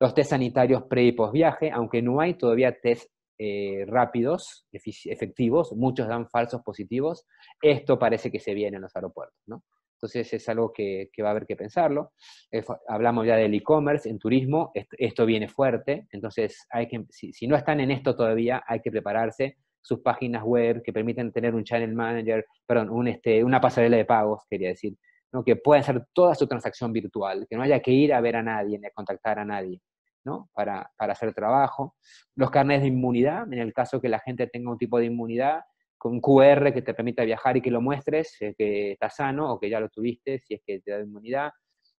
Los test sanitarios pre y post viaje, aunque no hay todavía test eh, rápidos, efectivos, muchos dan falsos positivos, esto parece que se viene en los aeropuertos. ¿no? Entonces es algo que, va a haber que pensarlo. Eh, hablamos ya del e-commerce, en turismo, esto, viene fuerte, entonces hay que, si, no están en esto todavía, hay que prepararse sus páginas web, que permiten tener un channel manager, perdón, un, este, una pasarela de pagos, quería decir, ¿no? que puedan hacer toda su transacción virtual, que no haya que ir a ver a nadie ni a contactar a nadie. ¿no? Para, para hacer trabajo. Los carnets de inmunidad, en el caso que la gente tenga un tipo de inmunidad, con QR que te permita viajar y que lo muestres, que estás sano o que ya lo tuviste, si es que te da inmunidad.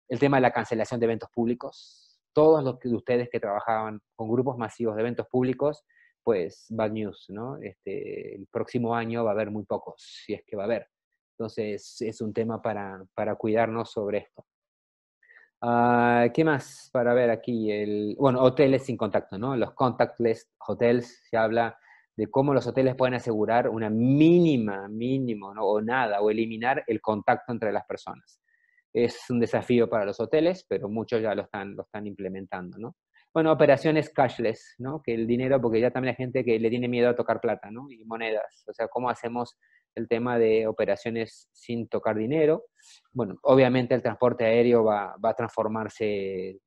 El tema de la cancelación de eventos públicos. Todos los que, de ustedes que trabajaban con grupos masivos de eventos públicos pues bad news, ¿no? Este, el próximo año va a haber muy pocos, si es que va a haber. Entonces es un tema para, para cuidarnos sobre esto. Ah, ¿Qué más para ver aquí? El, bueno, hoteles sin contacto, ¿no? Los contactless hotels, se habla de cómo los hoteles pueden asegurar una mínima, mínimo, ¿no? o nada, o eliminar el contacto entre las personas. Es un desafío para los hoteles, pero muchos ya lo están, lo están implementando, ¿no? Bueno, operaciones cashless, ¿no? Que el dinero, porque ya también hay gente que le tiene miedo a tocar plata, ¿no? Y monedas. O sea, ¿cómo hacemos el tema de operaciones sin tocar dinero? Bueno, obviamente el transporte aéreo va, a transformarse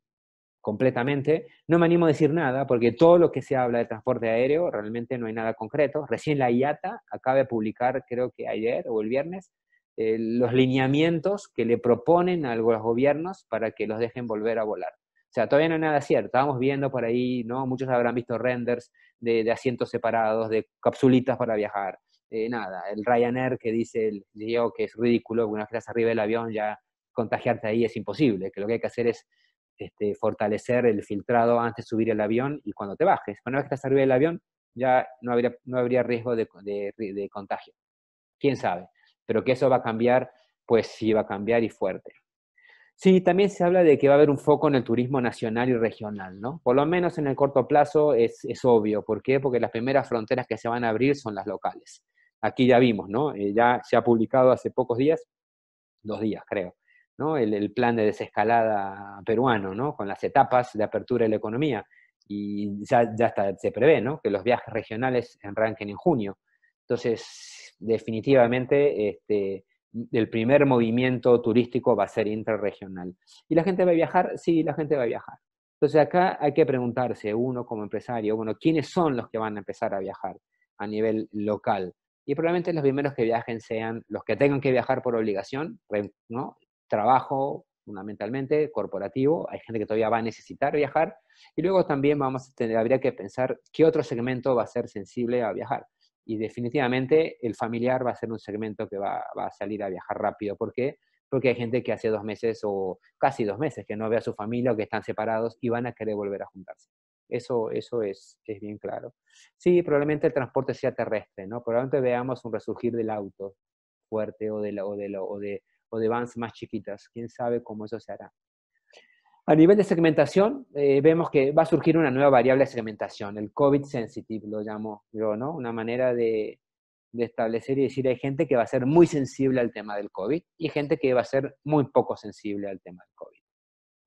completamente. No me animo a decir nada porque todo lo que se habla de transporte aéreo realmente no hay nada concreto. Recién la IATA acaba de publicar, creo que ayer o el viernes, eh, los lineamientos que le proponen a los gobiernos para que los dejen volver a volar. O sea, todavía no hay nada cierto. Estábamos viendo por ahí, ¿no? Muchos habrán visto renders de, asientos separados, de capsulitas para viajar. Eh, nada, el Ryanair que dice el que es ridículo, que una vez estás arriba del avión ya contagiarte ahí es imposible, que lo que hay que hacer es este, fortalecer el filtrado antes de subir el avión y cuando te bajes. Una vez que estás arriba del avión ya no habría, no habría riesgo de, de contagio. ¿Quién sabe? Pero que eso va a cambiar, pues sí va a cambiar y fuerte. Sí, también se habla de que va a haber un foco en el turismo nacional y regional, ¿no? Por lo menos en el corto plazo es, obvio. ¿Por qué? Porque las primeras fronteras que se van a abrir son las locales. Aquí ya vimos, ¿no? Eh, ya se ha publicado hace pocos días, dos días creo, ¿no? El, plan de desescalada peruano, ¿no? Con las etapas de apertura de la economía. Y ya, ya se prevé, ¿no? Que los viajes regionales arranquen en junio. Entonces, definitivamente, este, el primer movimiento turístico va a ser interregional. ¿Y la gente va a viajar? Sí, la gente va a viajar. Entonces acá hay que preguntarse uno como empresario, bueno, ¿quiénes son los que van a empezar a viajar a nivel local? Y probablemente los primeros que viajen sean los que tengan que viajar por obligación, trabajo fundamentalmente, corporativo, hay gente que todavía va a necesitar viajar, y luego también vamos a tener, habría que pensar qué otro segmento va a ser sensible a viajar y definitivamente el familiar va a ser un segmento que va, a salir a viajar rápido. ¿Por qué? Porque hay gente que hace dos meses o casi dos meses que no ve a su familia o que están separados y van a querer volver a juntarse. Eso, eso es, es bien claro. Sí, probablemente el transporte sea terrestre, ¿no? Probablemente veamos un resurgir del auto fuerte o de, de, de, o de vans más chiquitas. ¿Quién sabe cómo eso se hará? A nivel de segmentación, eh, vemos que va a surgir una nueva variable de segmentación, el COVID sensitive, lo llamo yo, ¿no? Una manera de, establecer y decir, hay gente que va a ser muy sensible al tema del COVID y gente que va a ser muy poco sensible al tema del COVID.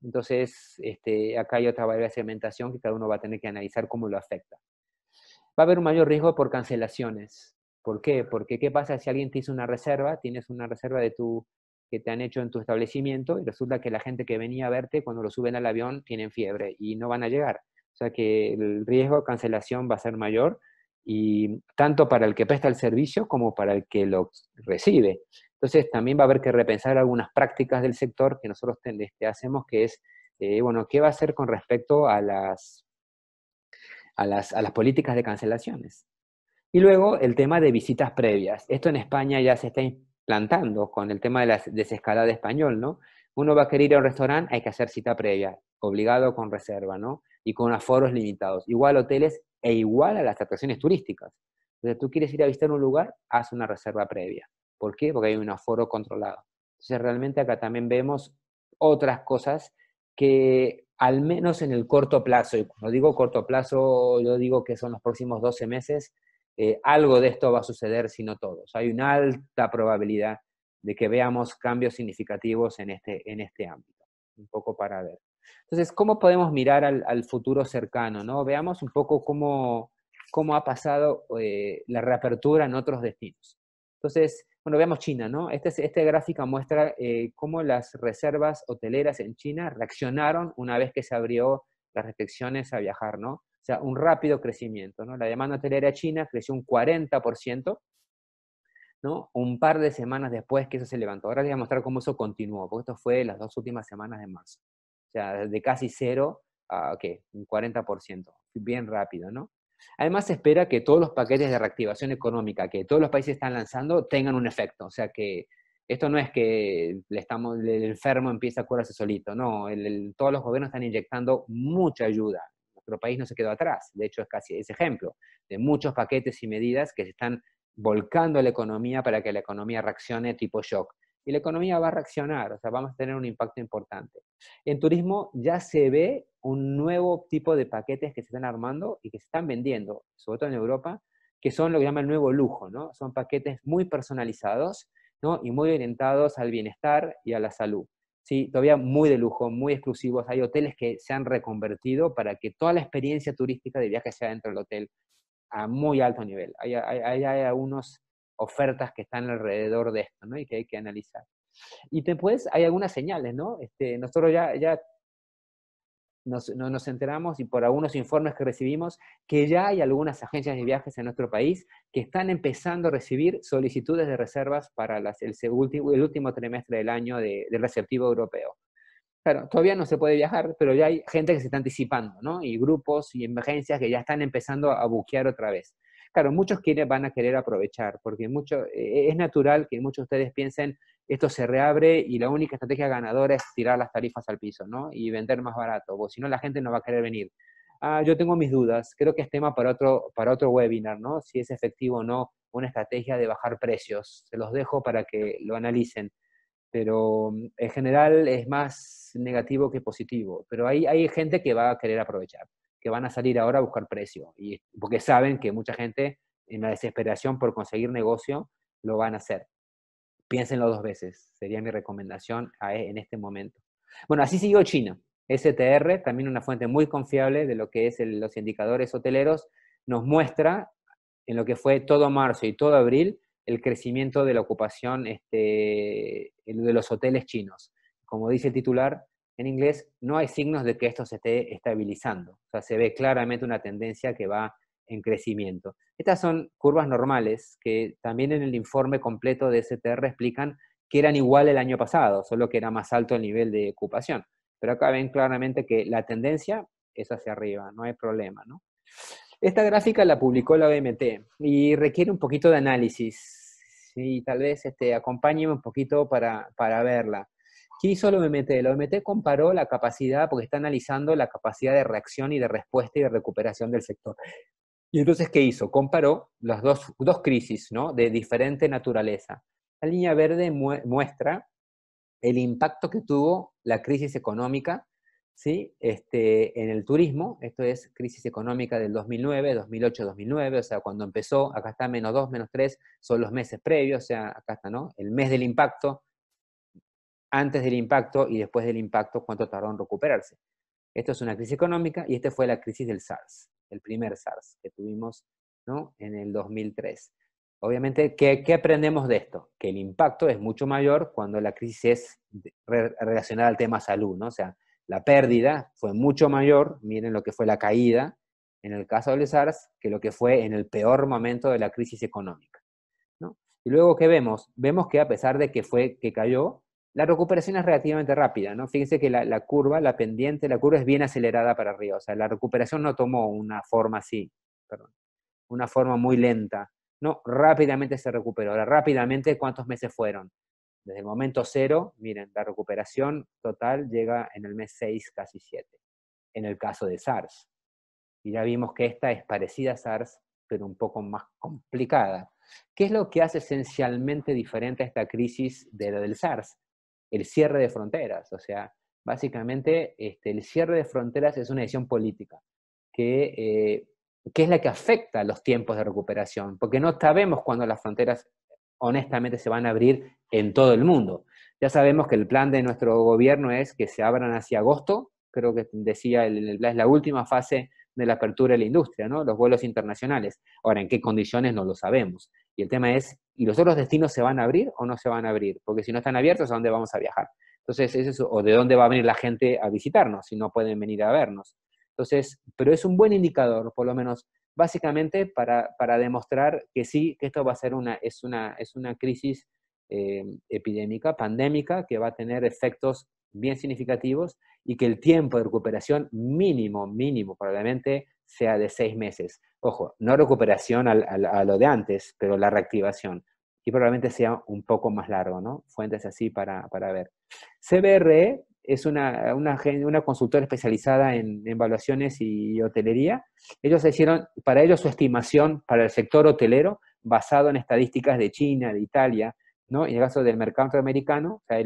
Entonces, este, acá hay otra variable de segmentación que cada uno va a tener que analizar cómo lo afecta. Va a haber un mayor riesgo por cancelaciones. ¿Por qué? Porque ¿qué pasa si alguien te hizo una reserva? Tienes una reserva de tu que te han hecho en tu establecimiento y resulta que la gente que venía a verte cuando lo suben al avión tienen fiebre y no van a llegar. O sea que el riesgo de cancelación va a ser mayor y tanto para el que presta el servicio como para el que lo recibe. Entonces también va a haber que repensar algunas prácticas del sector que nosotros hacemos, que es, eh, bueno, ¿qué va a hacer con respecto a las, a las, a las políticas de cancelaciones? Y luego el tema de visitas previas. Esto en España ya se está plantando con el tema de la desescalada de español, ¿no? Uno va a querer ir a un restaurante, hay que hacer cita previa, obligado con reserva, ¿no? Y con aforos limitados. Igual hoteles e igual a las atracciones turísticas. Entonces, tú quieres ir a visitar un lugar, haz una reserva previa. ¿Por qué? Porque hay un aforo controlado. Entonces, realmente acá también vemos otras cosas que al menos en el corto plazo, y cuando digo corto plazo, yo digo que son los próximos 12 meses, eh, algo de esto va a suceder, si no todos. Hay una alta probabilidad de que veamos cambios significativos en este, en este ámbito, un poco para ver. Entonces, ¿cómo podemos mirar al, futuro cercano? ¿no? Veamos un poco cómo, cómo ha pasado eh, la reapertura en otros destinos. Entonces, bueno, veamos China, ¿no? Esta este, este gráfica muestra eh, cómo las reservas hoteleras en China reaccionaron una vez que se abrió las restricciones a viajar, ¿no? O sea, un rápido crecimiento. ¿no? La demanda hotelera china creció un 40%, ¿no? un par de semanas después que eso se levantó. Ahora les voy a mostrar cómo eso continuó, porque esto fue las dos últimas semanas de marzo. O sea, de casi cero a, ¿qué? un 40%. Bien rápido, ¿no? Además, se espera que todos los paquetes de reactivación económica que todos los países están lanzando tengan un efecto. O sea, que esto no es que le estamos, el enfermo empieza a curarse solito, no, todos los gobiernos están inyectando mucha ayuda, nuestro país no se quedó atrás, de hecho es casi ese ejemplo de muchos paquetes y medidas que se están volcando a la economía para que la economía reaccione tipo shock. Y la economía va a reaccionar, o sea, vamos a tener un impacto importante. En turismo ya se ve un nuevo tipo de paquetes que se están armando y que se están vendiendo, sobre todo en Europa, que son lo que llaman el nuevo lujo, ¿no? Son paquetes muy personalizados, Y muy orientados al bienestar y a la salud. ¿sí? todavía muy de lujo, muy exclusivos. Hay hoteles que se han reconvertido para que toda la experiencia turística de viaje sea dentro del hotel a muy alto nivel. Hay, hay, algunas ofertas que están alrededor de esto ¿no? y que hay que analizar. Y después hay algunas señales, ¿no? Este, nosotros ya, ya nos, no, nos enteramos y por algunos informes que recibimos que ya hay algunas agencias de viajes en nuestro país que están empezando a recibir solicitudes de reservas para el, último, trimestre del año de, del receptivo europeo. Claro, todavía no se puede viajar, pero ya hay gente que se está anticipando, ¿no? Y grupos y emergencias que ya están empezando a buquear otra vez claro, muchos quienes van a querer aprovechar, porque mucho, eh, es natural que muchos de ustedes piensen, esto se reabre y la única estrategia ganadora es tirar las tarifas al piso, ¿no? Y vender más barato, o si no la gente no va a querer venir. Ah, yo tengo mis dudas, creo que es tema para otro, para otro webinar, ¿no? Si es efectivo o no una estrategia de bajar precios. Se los dejo para que lo analicen. Pero mm, en general es más negativo que positivo. Pero hay gente que va a querer aprovechar que van a salir ahora a buscar precio, y, porque saben que mucha gente en la desesperación por conseguir negocio lo van a hacer. Piénsenlo dos veces, sería mi recomendación e, en este momento. Bueno, así siguió China. STR, también una fuente muy confiable de lo que es los indicadores hoteleros, nos muestra en lo que fue todo marzo y todo abril el crecimiento de la ocupación este, de los hoteles chinos. Como dice el titular, en inglés, no hay signos de que esto se esté estabilizando. O sea, se ve claramente una tendencia que va en crecimiento. Estas son curvas normales que también en el informe completo de STR explican que eran igual el año pasado, solo que era más alto el nivel de ocupación. Pero acá ven claramente que la tendencia es hacia arriba, no hay problema. Esta gráfica la publicó la OMT y requiere un poquito de análisis. Y tal vez este, acompáñeme un poquito para, para verla. ¿Qué hizo el OMT? La OMT comparó la capacidad, porque está analizando la capacidad de reacción y de respuesta y de recuperación del sector. Y entonces, ¿qué hizo? Comparó las dos, dos crisis ¿no? de diferente naturaleza. La línea verde muestra el impacto que tuvo la crisis económica ¿sí? este, en el turismo, esto es crisis económica del 2009, 2008, 2009, o sea, cuando empezó, acá está menos 2, menos 3, son los meses previos, o sea, acá está, ¿no? El mes del impacto, antes del impacto y después del impacto, cuánto tardó en recuperarse. Esto es una crisis económica y esta fue la crisis del SARS, el primer SARS que tuvimos ¿no? en el 2003. Obviamente, ¿qué, aprendemos de esto? Que el impacto es mucho mayor cuando la crisis es relacionada al tema salud, ¿no? O sea, la pérdida fue mucho mayor, miren lo que fue la caída en el caso del SARS, que lo que fue en el peor momento de la crisis económica. ¿no? Y luego, ¿qué vemos? Vemos que a pesar de que fue que cayó, la recuperación es relativamente rápida, ¿no? Fíjense que la, curva, la pendiente, la curva es bien acelerada para arriba, o sea, la recuperación no tomó una forma así, perdón, una forma muy lenta, no, rápidamente se recuperó. Ahora, rápidamente, ¿cuántos meses fueron? Desde el momento cero, miren, la recuperación total llega en el mes 6, casi 7, en el caso de SARS. Y ya vimos que esta es parecida a SARS, pero un poco más complicada. ¿Qué es lo que hace esencialmente diferente a esta crisis de la del SARS? el cierre de fronteras. O sea, básicamente este, el cierre de fronteras es una decisión política eh, que, es la que afecta los tiempos de recuperación, porque no sabemos cuándo las fronteras honestamente se van a abrir en todo el mundo. Ya sabemos que el plan de nuestro gobierno es que se abran hacia agosto, creo que decía, es la última fase de la apertura de la industria, ¿no? Los vuelos internacionales. Ahora, ¿en qué condiciones? No lo sabemos. Y el tema es, ¿y los otros destinos se van a abrir o no se van a abrir? Porque si no están abiertos, ¿a dónde vamos a viajar? Entonces, es eso, o de dónde va a venir la gente a visitarnos si no pueden venir a vernos. Entonces, pero es un buen indicador, por lo menos, básicamente para, para demostrar que sí, que esto va a ser una, es una, es una crisis eh, epidémica, pandémica, que va a tener efectos bien significativos y que el tiempo de recuperación mínimo, mínimo, probablemente sea de seis meses. Ojo, no recuperación a lo de antes, pero la reactivación. Y probablemente sea un poco más largo, ¿no? Fuentes así para, para ver. CBRE es una, una, una consultora especializada en, evaluaciones y hotelería. Ellos hicieron, para ellos, su estimación para el sector hotelero basado en estadísticas de China, de Italia, ¿no? En el caso del mercado americano, o sea,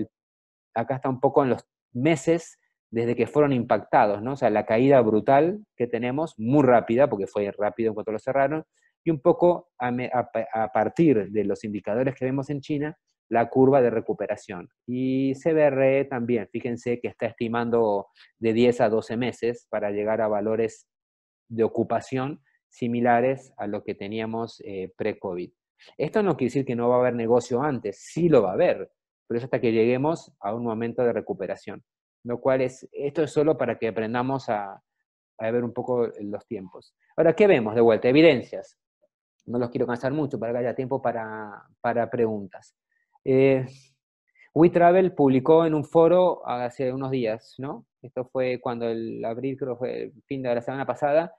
acá está un poco en los meses desde que fueron impactados, ¿no? O sea, la caída brutal que tenemos, muy rápida, porque fue rápido en cuanto lo cerraron, y un poco a, partir de los indicadores que vemos en China, la curva de recuperación. Y CBRE también, fíjense que está estimando de 10 a 12 meses para llegar a valores de ocupación similares a lo que teníamos eh, pre-COVID. Esto no quiere decir que no va a haber negocio antes, sí lo va a haber, pero es hasta que lleguemos a un momento de recuperación. Lo cual es, esto es solo para que aprendamos a, ver un poco los tiempos. Ahora, ¿qué vemos de vuelta? Evidencias. No los quiero cansar mucho para que haya tiempo para, preguntas. Eh, WeTravel publicó en un foro hace unos días, ¿no? Esto fue cuando el abril, creo fue el fin de la semana pasada,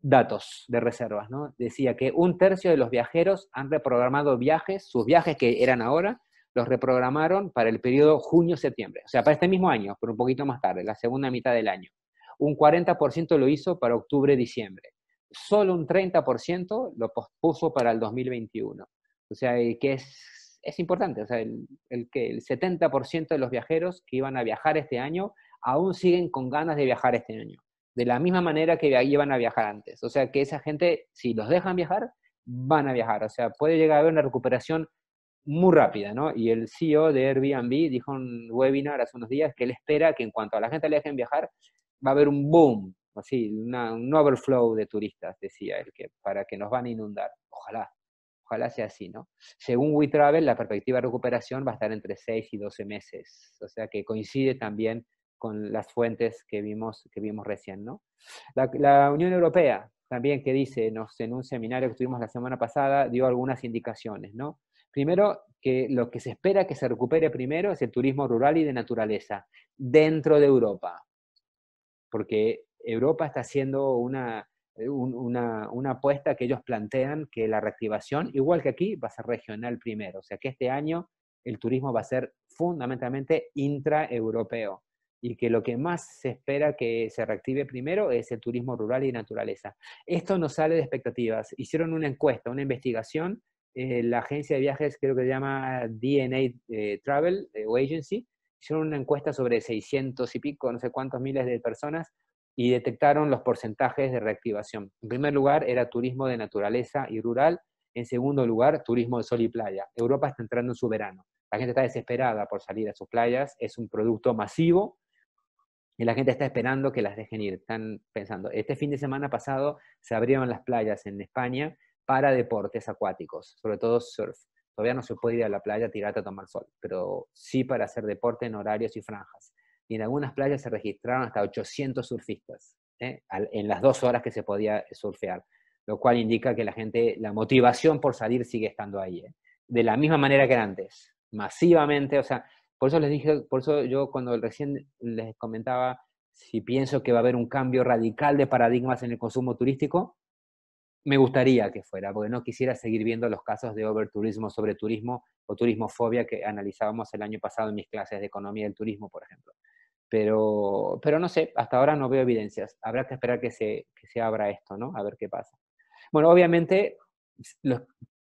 datos de reservas, ¿no? Decía que un tercio de los viajeros han reprogramado viajes, sus viajes que eran ahora, los reprogramaron para el periodo junio-septiembre, o sea, para este mismo año, pero un poquito más tarde, la segunda mitad del año. Un 40% lo hizo para octubre-diciembre. Solo un 30% lo pospuso para el 2021. O sea, que es, importante, o sea, el, que el 70% de los viajeros que iban a viajar este año aún siguen con ganas de viajar este año, de la misma manera que iban a viajar antes. O sea, que esa gente, si los dejan viajar, van a viajar. O sea, puede llegar a haber una recuperación muy rápida, ¿no? Y el CEO de Airbnb dijo en un webinar hace unos días que él espera que en cuanto a la gente le dejen viajar, va a haber un boom, así, un overflow de turistas, decía él, que, para que nos van a inundar. Ojalá, ojalá sea así, ¿no? Según WeTravel, la perspectiva de recuperación va a estar entre 6 y 12 meses, o sea que coincide también con las fuentes que vimos, que vimos recién, ¿no? La, Unión Europea, también que dice, nos, en un seminario que tuvimos la semana pasada, dio algunas indicaciones, ¿no? Primero, que lo que se espera que se recupere primero es el turismo rural y de naturaleza, dentro de Europa, porque Europa está haciendo una, eh, una, una, apuesta que ellos plantean que la reactivación, igual que aquí, va a ser regional primero. O sea que este año el turismo va a ser fundamentalmente intraeuropeo y que lo que más se espera que se reactive primero es el turismo rural y naturaleza. Esto no sale de expectativas. Hicieron una encuesta, una investigación eh, la agencia de viajes, creo que se llama DNA eh, Travel eh, o Agency, hicieron una encuesta sobre 600 y pico, no sé cuántos miles de personas, y detectaron los porcentajes de reactivación. En primer lugar, era turismo de naturaleza y rural. En segundo lugar, turismo de sol y playa. Europa está entrando en su verano. La gente está desesperada por salir a sus playas. Es un producto masivo y la gente está esperando que las dejen ir. Están pensando, este fin de semana pasado se abrieron las playas en España para deportes acuáticos, sobre todo surf. Todavía no se puede ir a la playa a tirarte a tomar sol, pero sí para hacer deporte en horarios y franjas. Y en algunas playas se registraron hasta 800 surfistas ¿eh? en las dos horas que se podía surfear, lo cual indica que la gente, la motivación por salir sigue estando ahí, ¿eh? de la misma manera que antes, masivamente, o sea, por eso les dije, por eso yo cuando recién les comentaba si pienso que va a haber un cambio radical de paradigmas en el consumo turístico, me gustaría que fuera, porque no quisiera seguir viendo los casos de overturismo, turismo o turismofobia que analizábamos el año pasado en mis clases de economía del turismo, por ejemplo. Pero, pero no sé, hasta ahora no veo evidencias. Habrá que esperar que se, que se abra esto, ¿no? A ver qué pasa. Bueno, obviamente los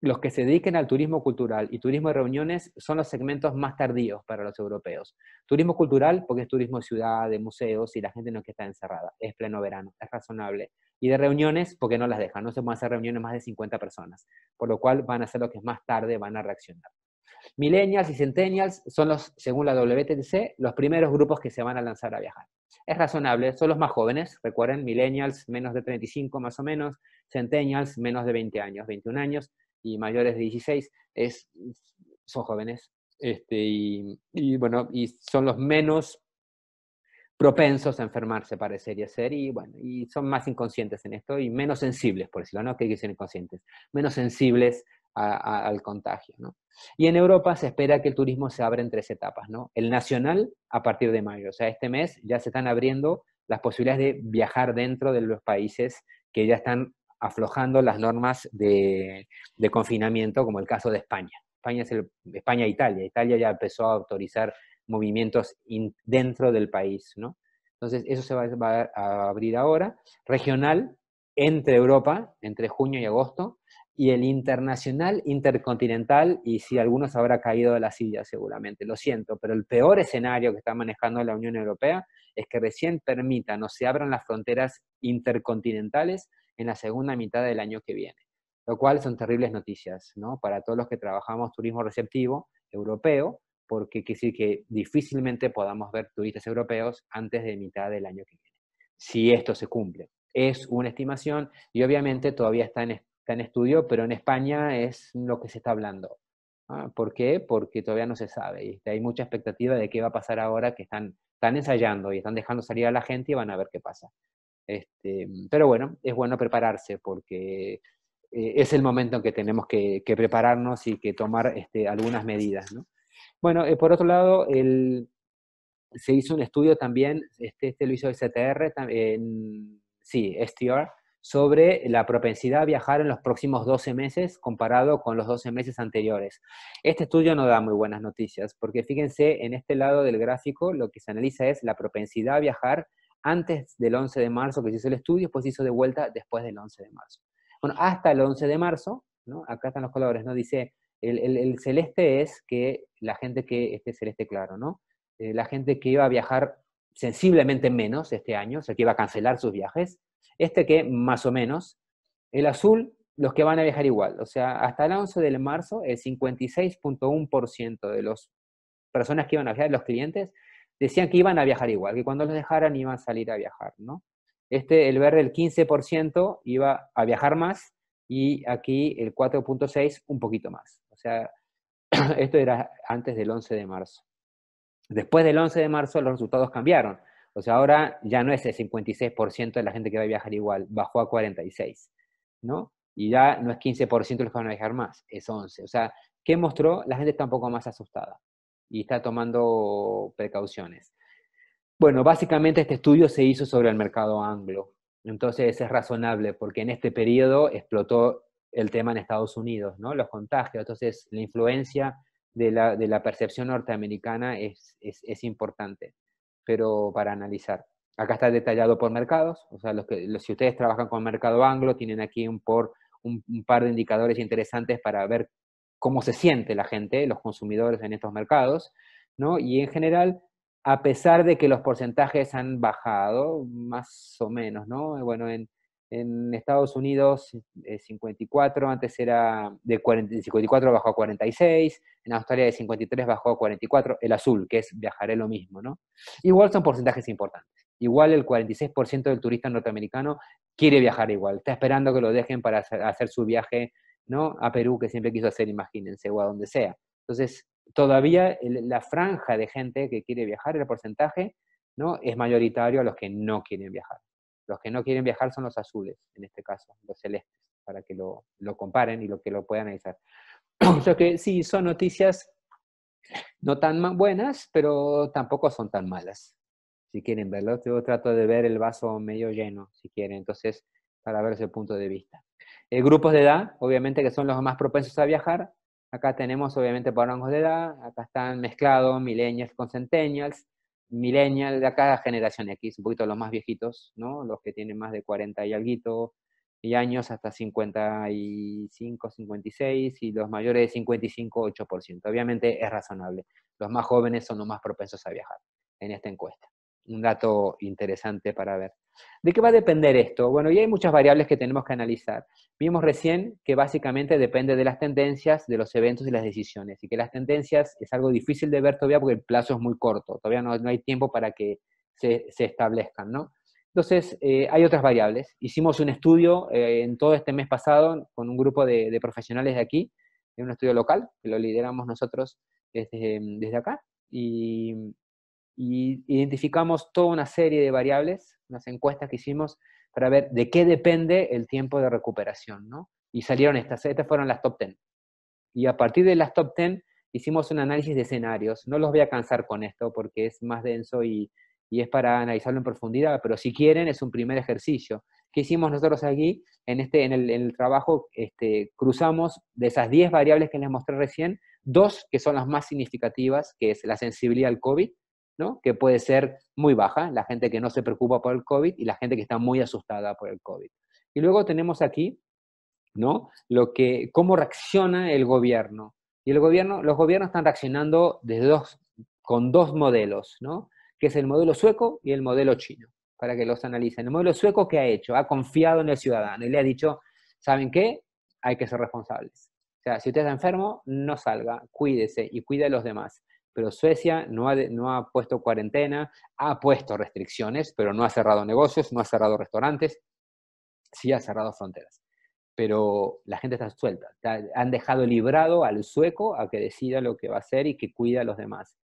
los que se dediquen al turismo cultural y turismo de reuniones son los segmentos más tardíos para los europeos. Turismo cultural porque es turismo de ciudad, de museos y la gente no es que está encerrada, es pleno verano, es razonable. Y de reuniones porque no las dejan, no se pueden hacer reuniones más de 50 personas, por lo cual van a hacer lo que más tarde van a reaccionar. Millennials y centennials son los, según la WTC, los primeros grupos que se van a lanzar a viajar. Es razonable, son los más jóvenes, recuerden, millennials menos de 35 más o menos, centennials menos de 20 años, 21 años, y mayores de 16 es, son jóvenes. Este, y, bueno, y son los menos propensos a enfermarse, parecería ser, y bueno, y son más inconscientes en esto y menos sensibles, por decirlo, ¿no? Que hay que ser inconscientes, menos sensibles al contagio, Y en Europa se espera que el turismo se abra en tres etapas, ¿no? El nacional a partir de mayo, o sea, este mes ya se están abriendo las posibilidades de viajar dentro de los países que ya están aflojando las normas de, confinamiento, como el caso de España. España es España e Italia. Italia ya empezó a autorizar movimientos dentro del país, ¿no? Entonces, eso se va, a abrir ahora. Regional, entre Europa, entre junio y agosto. Y el internacional, intercontinental, y si algunos habrá caído de la silla seguramente, lo siento, pero el peor escenario que está manejando la Unión Europea es que recién permitan o se abran las fronteras intercontinentales en la segunda mitad del año que viene, lo cual son terribles noticias ¿no? para todos los que trabajamos turismo receptivo europeo, porque quiere decir que difícilmente podamos ver turistas europeos antes de mitad del año que viene, si esto se cumple. Es una estimación y obviamente todavía está en, está estudio, pero en España es lo que se está hablando. ¿ah? ¿Por qué? Porque todavía no se sabe y hay mucha expectativa de qué va a pasar ahora que están, están ensayando y están dejando salir a la gente y van a ver qué pasa. Este, pero bueno, es bueno prepararse porque eh, es el momento en que tenemos que, prepararnos y que tomar este, algunas medidas. Bueno, eh, por otro lado, se hizo un estudio también, este, este lo hizo el CTR, sí, STR, sobre la propensidad a viajar en los próximos 12 meses comparado con los 12 meses anteriores. Este estudio no da muy buenas noticias, porque fíjense, en este lado del gráfico lo que se analiza es la propensidad a viajar antes del 11 de marzo que se hizo el estudio, después se hizo de vuelta después del 11 de marzo. Bueno, hasta el 11 de marzo, acá están los colores, ¿no? Dice, el, celeste es que la gente que este celeste claro, ¿no? Eh, la gente que iba a viajar sensiblemente menos este año, o sea, que iba a cancelar sus viajes, este que más o menos, el azul, los que van a viajar igual, o sea, hasta el 11 de marzo, el 56.1% de las personas que iban a viajar, los clientes, decían que iban a viajar igual, que cuando los dejaran iban a salir a viajar, ¿no? Este, el verde, el 15% iba a viajar más y aquí el 4.6 un poquito más. O sea, esto era antes del 11 de marzo. Después del 11 de marzo los resultados cambiaron. O sea, ahora ya no es el 56% de la gente que va a viajar igual, bajó a 46, ¿no? Y ya no es 15% los que van a viajar más, es 11. O sea, ¿qué mostró? La gente está un poco más asustada y está tomando precauciones. Bueno, básicamente este estudio se hizo sobre el mercado anglo, entonces es razonable porque en este periodo explotó el tema en Estados Unidos, ¿no? Los contagios, entonces la influencia de la, percepción norteamericana es, es, importante, pero para analizar. Acá está detallado por mercados, o sea, los que, los, si ustedes trabajan con mercado anglo, tienen aquí un, por, un par de indicadores interesantes para ver cómo se siente la gente, los consumidores en estos mercados, ¿no? Y en general, a pesar de que los porcentajes han bajado, más o menos, ¿no? Bueno, en, Estados Unidos 54, eh, antes era de 54 bajó a 46, en Australia de 53 bajó a 44, el azul, que es viajaré lo mismo, ¿no? Igual son porcentajes importantes. Igual el 46% del turista norteamericano quiere viajar igual, está esperando que lo dejen para hacer su viaje ¿no? A Perú, que siempre quiso hacer, imagínense, o a donde sea. Entonces, todavía la franja de gente que quiere viajar, el porcentaje, ¿no? Es mayoritario a los que no quieren viajar. Los que no quieren viajar son los azules, en este caso, los celestes, para que lo, comparen y lo que lo puedan analizar. o sea que sí, son noticias no tan buenas, pero tampoco son tan malas, si quieren verlo. Yo trato de ver el vaso medio lleno, si quieren, entonces, para ver ese punto de vista. Eh, grupos de edad, obviamente que son los más propensos a viajar. Acá tenemos obviamente por rangos de edad, acá están mezclados millennials con centennials, millennials de cada generación X, un poquito los más viejitos, ¿no? Los que tienen más de 40 y algo y años hasta 55, 56 y los mayores de 55, 8%. Obviamente es razonable. Los más jóvenes son los más propensos a viajar en esta encuesta un dato interesante para ver. ¿De qué va a depender esto? Bueno, y hay muchas variables que tenemos que analizar. Vimos recién que básicamente depende de las tendencias, de los eventos y las decisiones, y que las tendencias es algo difícil de ver todavía porque el plazo es muy corto, todavía no, hay tiempo para que se, establezcan, ¿no? Entonces, eh, hay otras variables. Hicimos un estudio eh, en todo este mes pasado con un grupo de, profesionales de aquí, en un estudio local, que lo lideramos nosotros desde, desde acá, y y identificamos toda una serie de variables, unas encuestas que hicimos para ver de qué depende el tiempo de recuperación, ¿no? Y salieron estas, estas fueron las top 10. Y a partir de las top 10 hicimos un análisis de escenarios. No los voy a cansar con esto porque es más denso y, y es para analizarlo en profundidad, pero si quieren es un primer ejercicio. ¿Qué hicimos nosotros aquí? En, este, en, el, trabajo este, cruzamos de esas 10 variables que les mostré recién, dos que son las más significativas, que es la sensibilidad al COVID ¿no? que puede ser muy baja, la gente que no se preocupa por el COVID y la gente que está muy asustada por el COVID. Y luego tenemos aquí ¿no? Lo que, cómo reacciona el gobierno. Y el gobierno, los gobiernos están reaccionando de dos, con dos modelos, ¿no? que es el modelo sueco y el modelo chino, para que los analicen. El modelo sueco, ¿qué ha hecho? Ha confiado en el ciudadano y le ha dicho, ¿saben qué? Hay que ser responsables. O sea, si usted está enfermo, no salga, cuídese y cuide a los demás pero Suecia no ha, puesto cuarentena, ha puesto restricciones, pero no ha cerrado negocios, no ha cerrado restaurantes, sí ha cerrado fronteras. Pero la gente está suelta. han dejado librado al sueco a que decida lo que va a hacer y que cuida a los demás.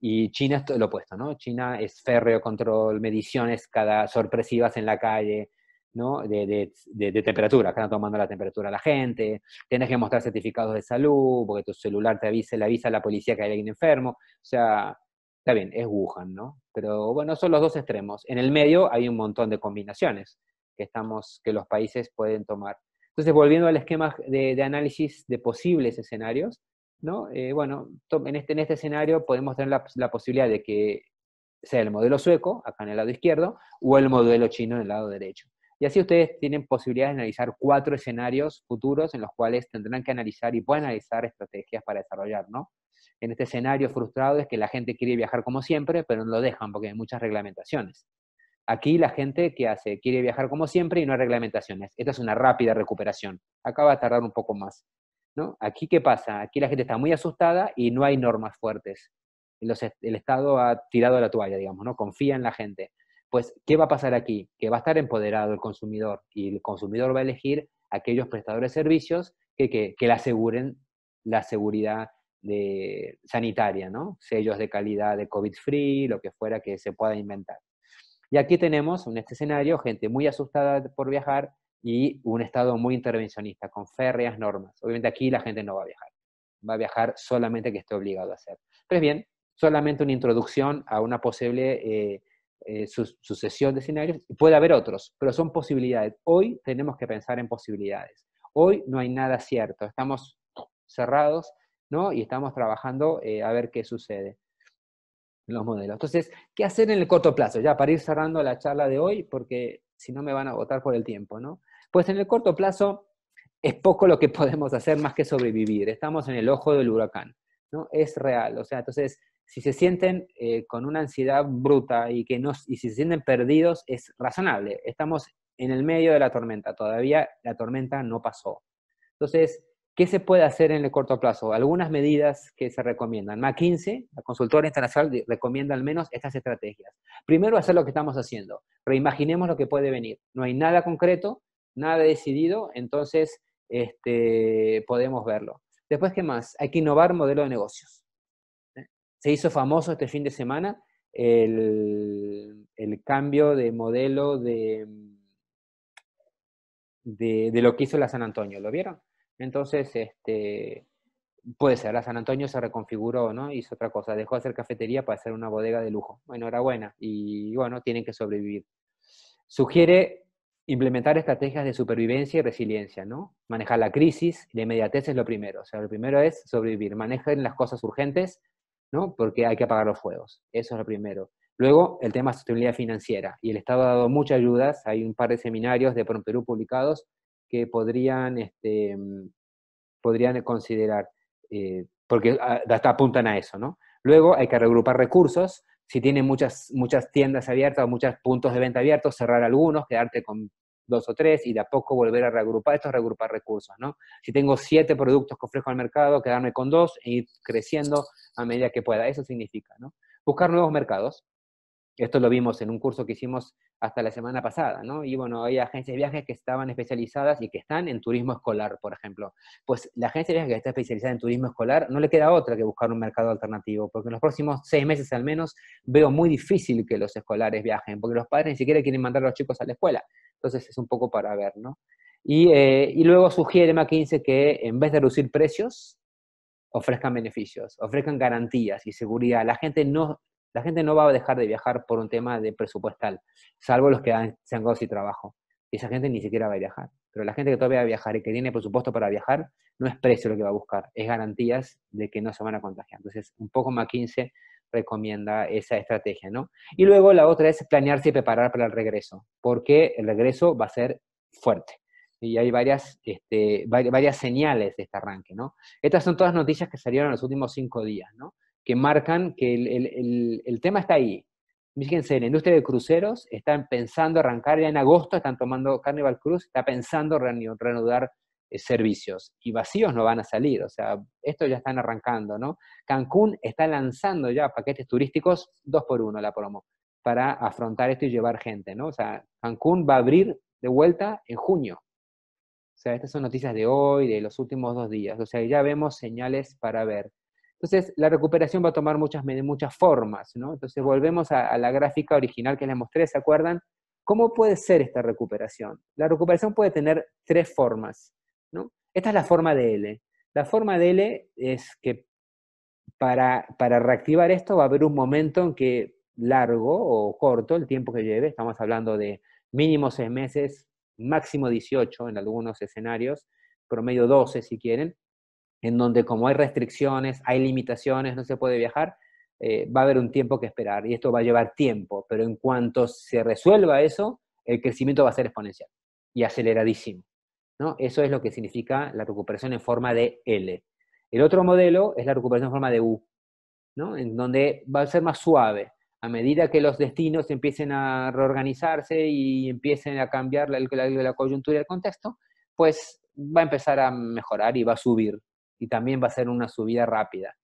Y China es lo opuesto, ¿no? China es férreo control, mediciones cada sorpresivas en la calle, ¿no? De, de, de, temperatura, que están tomando la temperatura a la gente, tienes que mostrar certificados de salud, porque tu celular te avisa, le avisa a la policía que hay alguien enfermo, o sea, está bien, es Wuhan, ¿no? Pero bueno, son los dos extremos. En el medio hay un montón de combinaciones que, estamos, que los países pueden tomar. Entonces, volviendo al esquema de, análisis de posibles escenarios, ¿no? Eh, bueno, en este, en este escenario podemos tener la, la posibilidad de que sea el modelo sueco, acá en el lado izquierdo, o el modelo chino en el lado derecho. Y así ustedes tienen posibilidad de analizar cuatro escenarios futuros en los cuales tendrán que analizar y pueden analizar estrategias para desarrollar, En este escenario frustrado es que la gente quiere viajar como siempre, pero no lo dejan porque hay muchas reglamentaciones. Aquí la gente que hace quiere viajar como siempre y no hay reglamentaciones. Esta es una rápida recuperación. Acá va a tardar un poco más. Aquí qué pasa? Aquí la gente está muy asustada y no hay normas fuertes. el Estado ha tirado la toalla, digamos, ¿no? Confía en la gente. Pues, ¿qué va a pasar aquí? Que va a estar empoderado el consumidor y el consumidor va a elegir aquellos prestadores de servicios que, le aseguren la seguridad sanitaria, ¿no? Sellos de calidad de COVID-free, lo que fuera que se pueda inventar. Y aquí tenemos en este escenario gente muy asustada por viajar y un Estado muy intervencionista, con férreas normas. Obviamente aquí la gente no va a viajar, va a viajar solamente que esté obligado a hacer. Pues bien, solamente una introducción a una posible eh, eh, sucesión de escenarios, y puede haber otros, pero son posibilidades. Hoy tenemos que pensar en posibilidades. Hoy no hay nada cierto, estamos cerrados, ¿no? Y estamos trabajando eh, a ver qué sucede en los modelos. Entonces, ¿qué hacer en el corto plazo? Ya para ir cerrando la charla de hoy, porque si no me van a votar por el tiempo, ¿no? Pues en el corto plazo es poco lo que podemos hacer más que sobrevivir. Estamos en el ojo del huracán, ¿no? Es real. O sea, entonces si se sienten eh, con una ansiedad bruta y, que no, y si se sienten perdidos, es razonable. Estamos en el medio de la tormenta, todavía la tormenta no pasó. Entonces, ¿qué se puede hacer en el corto plazo? Algunas medidas que se recomiendan. 15, la consultora internacional, recomienda al menos estas estrategias. Primero, hacer lo que estamos haciendo. Reimaginemos lo que puede venir. No hay nada concreto, nada decidido, entonces este, podemos verlo. Después, ¿qué más? Hay que innovar modelo de negocios se hizo famoso este fin de semana el, cambio de modelo de, de, lo que hizo la San Antonio. ¿Lo vieron? Entonces, este, puede ser, la San Antonio se reconfiguró, ¿no? Hizo otra cosa, dejó de hacer cafetería para hacer una bodega de lujo. Enhorabuena. Y bueno, tienen que sobrevivir. Sugiere implementar estrategias de supervivencia y resiliencia, ¿no? Manejar la crisis, la inmediatez es lo primero. O sea, lo primero es sobrevivir. Manejen las cosas urgentes ¿no? Porque hay que apagar los fuegos. Eso es lo primero. Luego, el tema de sostenibilidad financiera. Y el Estado ha dado muchas ayudas. Hay un par de seminarios de Perú publicados que podrían, este, mm, podrían considerar, eh, porque ah, hasta apuntan a eso, ¿no? Luego, hay que regrupar recursos. Si tienen muchas, muchas tiendas abiertas o muchos puntos de venta abiertos, cerrar algunos, quedarte con dos o tres y de a poco volver a reagrupar, esto es reagrupar recursos, ¿no? Si tengo siete productos que ofrezco al mercado, quedarme con dos e ir creciendo a medida que pueda, eso significa, ¿no? Buscar nuevos mercados, esto lo vimos en un curso que hicimos hasta la semana pasada, ¿no? Y bueno, hay agencias de viajes que estaban especializadas y que están en turismo escolar, por ejemplo. Pues la agencia de viajes que está especializada en turismo escolar no le queda otra que buscar un mercado alternativo, porque en los próximos seis meses al menos veo muy difícil que los escolares viajen, porque los padres ni siquiera quieren mandar a los chicos a la escuela. Entonces es un poco para ver, ¿no? Eh, y, luego sugiere McKinsey que en vez de reducir precios, ofrezcan beneficios, ofrezcan garantías y seguridad. La gente no, la gente no va a dejar de viajar por un tema de presupuestal, salvo los que se han quedado sin trabajo. esa gente ni siquiera va a viajar. Pero la gente que todavía va a viajar y que tiene presupuesto para viajar, no es precio lo que va a buscar, es garantías de que no se van a contagiar. Entonces, un poco McKinsey recomienda esa estrategia, ¿no? Y luego la otra es planearse y preparar para el regreso, porque el regreso va a ser fuerte. Y hay varias, este, varias señales de este arranque, ¿no? Estas son todas noticias que salieron en los últimos cinco días, ¿no? Que marcan que el, tema está ahí. Fíjense, la industria de cruceros están pensando arrancar ya en agosto, están tomando Carnival Cruise, está pensando reanudar eh, servicios y vacíos no van a salir, o sea, esto ya están arrancando, ¿no? Cancún está lanzando ya paquetes turísticos dos por uno la promo para afrontar esto y llevar gente, ¿no? O sea, Cancún va a abrir de vuelta en junio. O sea, estas son noticias de hoy, de los últimos dos días, o sea, ya vemos señales para ver. Entonces, la recuperación va a tomar muchas, muchas formas, ¿no? Entonces, volvemos a, a la gráfica original que les mostré, ¿se acuerdan? ¿Cómo puede ser esta recuperación? La recuperación puede tener tres formas. Esta es la forma de L. La forma de L es que para, reactivar esto va a haber un momento en que largo o corto, el tiempo que lleve, estamos hablando de mínimo 6 meses, máximo 18 en algunos escenarios, promedio 12 si quieren, en donde como hay restricciones, hay limitaciones, no se puede viajar, eh, va a haber un tiempo que esperar y esto va a llevar tiempo, pero en cuanto se resuelva eso, el crecimiento va a ser exponencial y aceleradísimo. Eso es lo que significa la recuperación en forma de L. El otro modelo es la recuperación en forma de U, en donde va a ser más suave. A medida que los destinos empiecen a reorganizarse y empiecen a cambiar la, coyuntura y el contexto, pues va a empezar a mejorar y va a subir. Y también va a ser una subida rápida.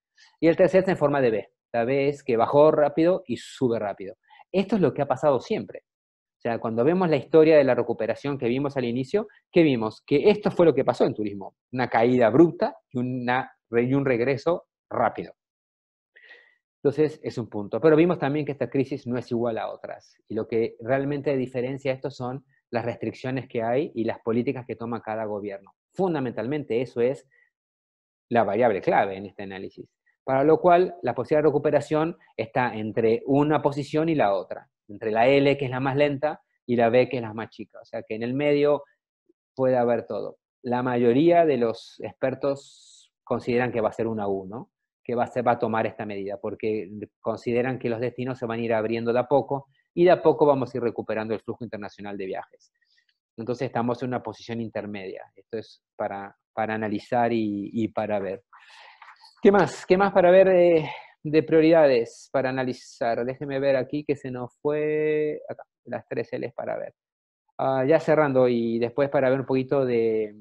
Y el tercer es en forma de B. La B es que bajó rápido y sube rápido. Esto es lo que ha pasado siempre cuando vemos la historia de la recuperación que vimos al inicio, ¿qué vimos? Que esto fue lo que pasó en turismo, una caída bruta y, y un regreso rápido. Entonces, es un punto. Pero vimos también que esta crisis no es igual a otras. Y lo que realmente diferencia esto son las restricciones que hay y las políticas que toma cada gobierno. Fundamentalmente, eso es la variable clave en este análisis. Para lo cual, la posibilidad de recuperación está entre una posición y la otra entre la L, que es la más lenta, y la B, que es la más chica. O sea que en el medio puede haber todo. La mayoría de los expertos consideran que va a ser una a uno, que va a, ser, va a tomar esta medida, porque consideran que los destinos se van a ir abriendo de a poco y de a poco vamos a ir recuperando el flujo internacional de viajes. Entonces estamos en una posición intermedia. Esto es para, para analizar y, para ver. ¿Qué más? ¿Qué más para ver? Eh, de prioridades para analizar. Déjeme ver aquí que se nos fue las tres L's para ver. Ah, ya cerrando y después para ver un poquito de,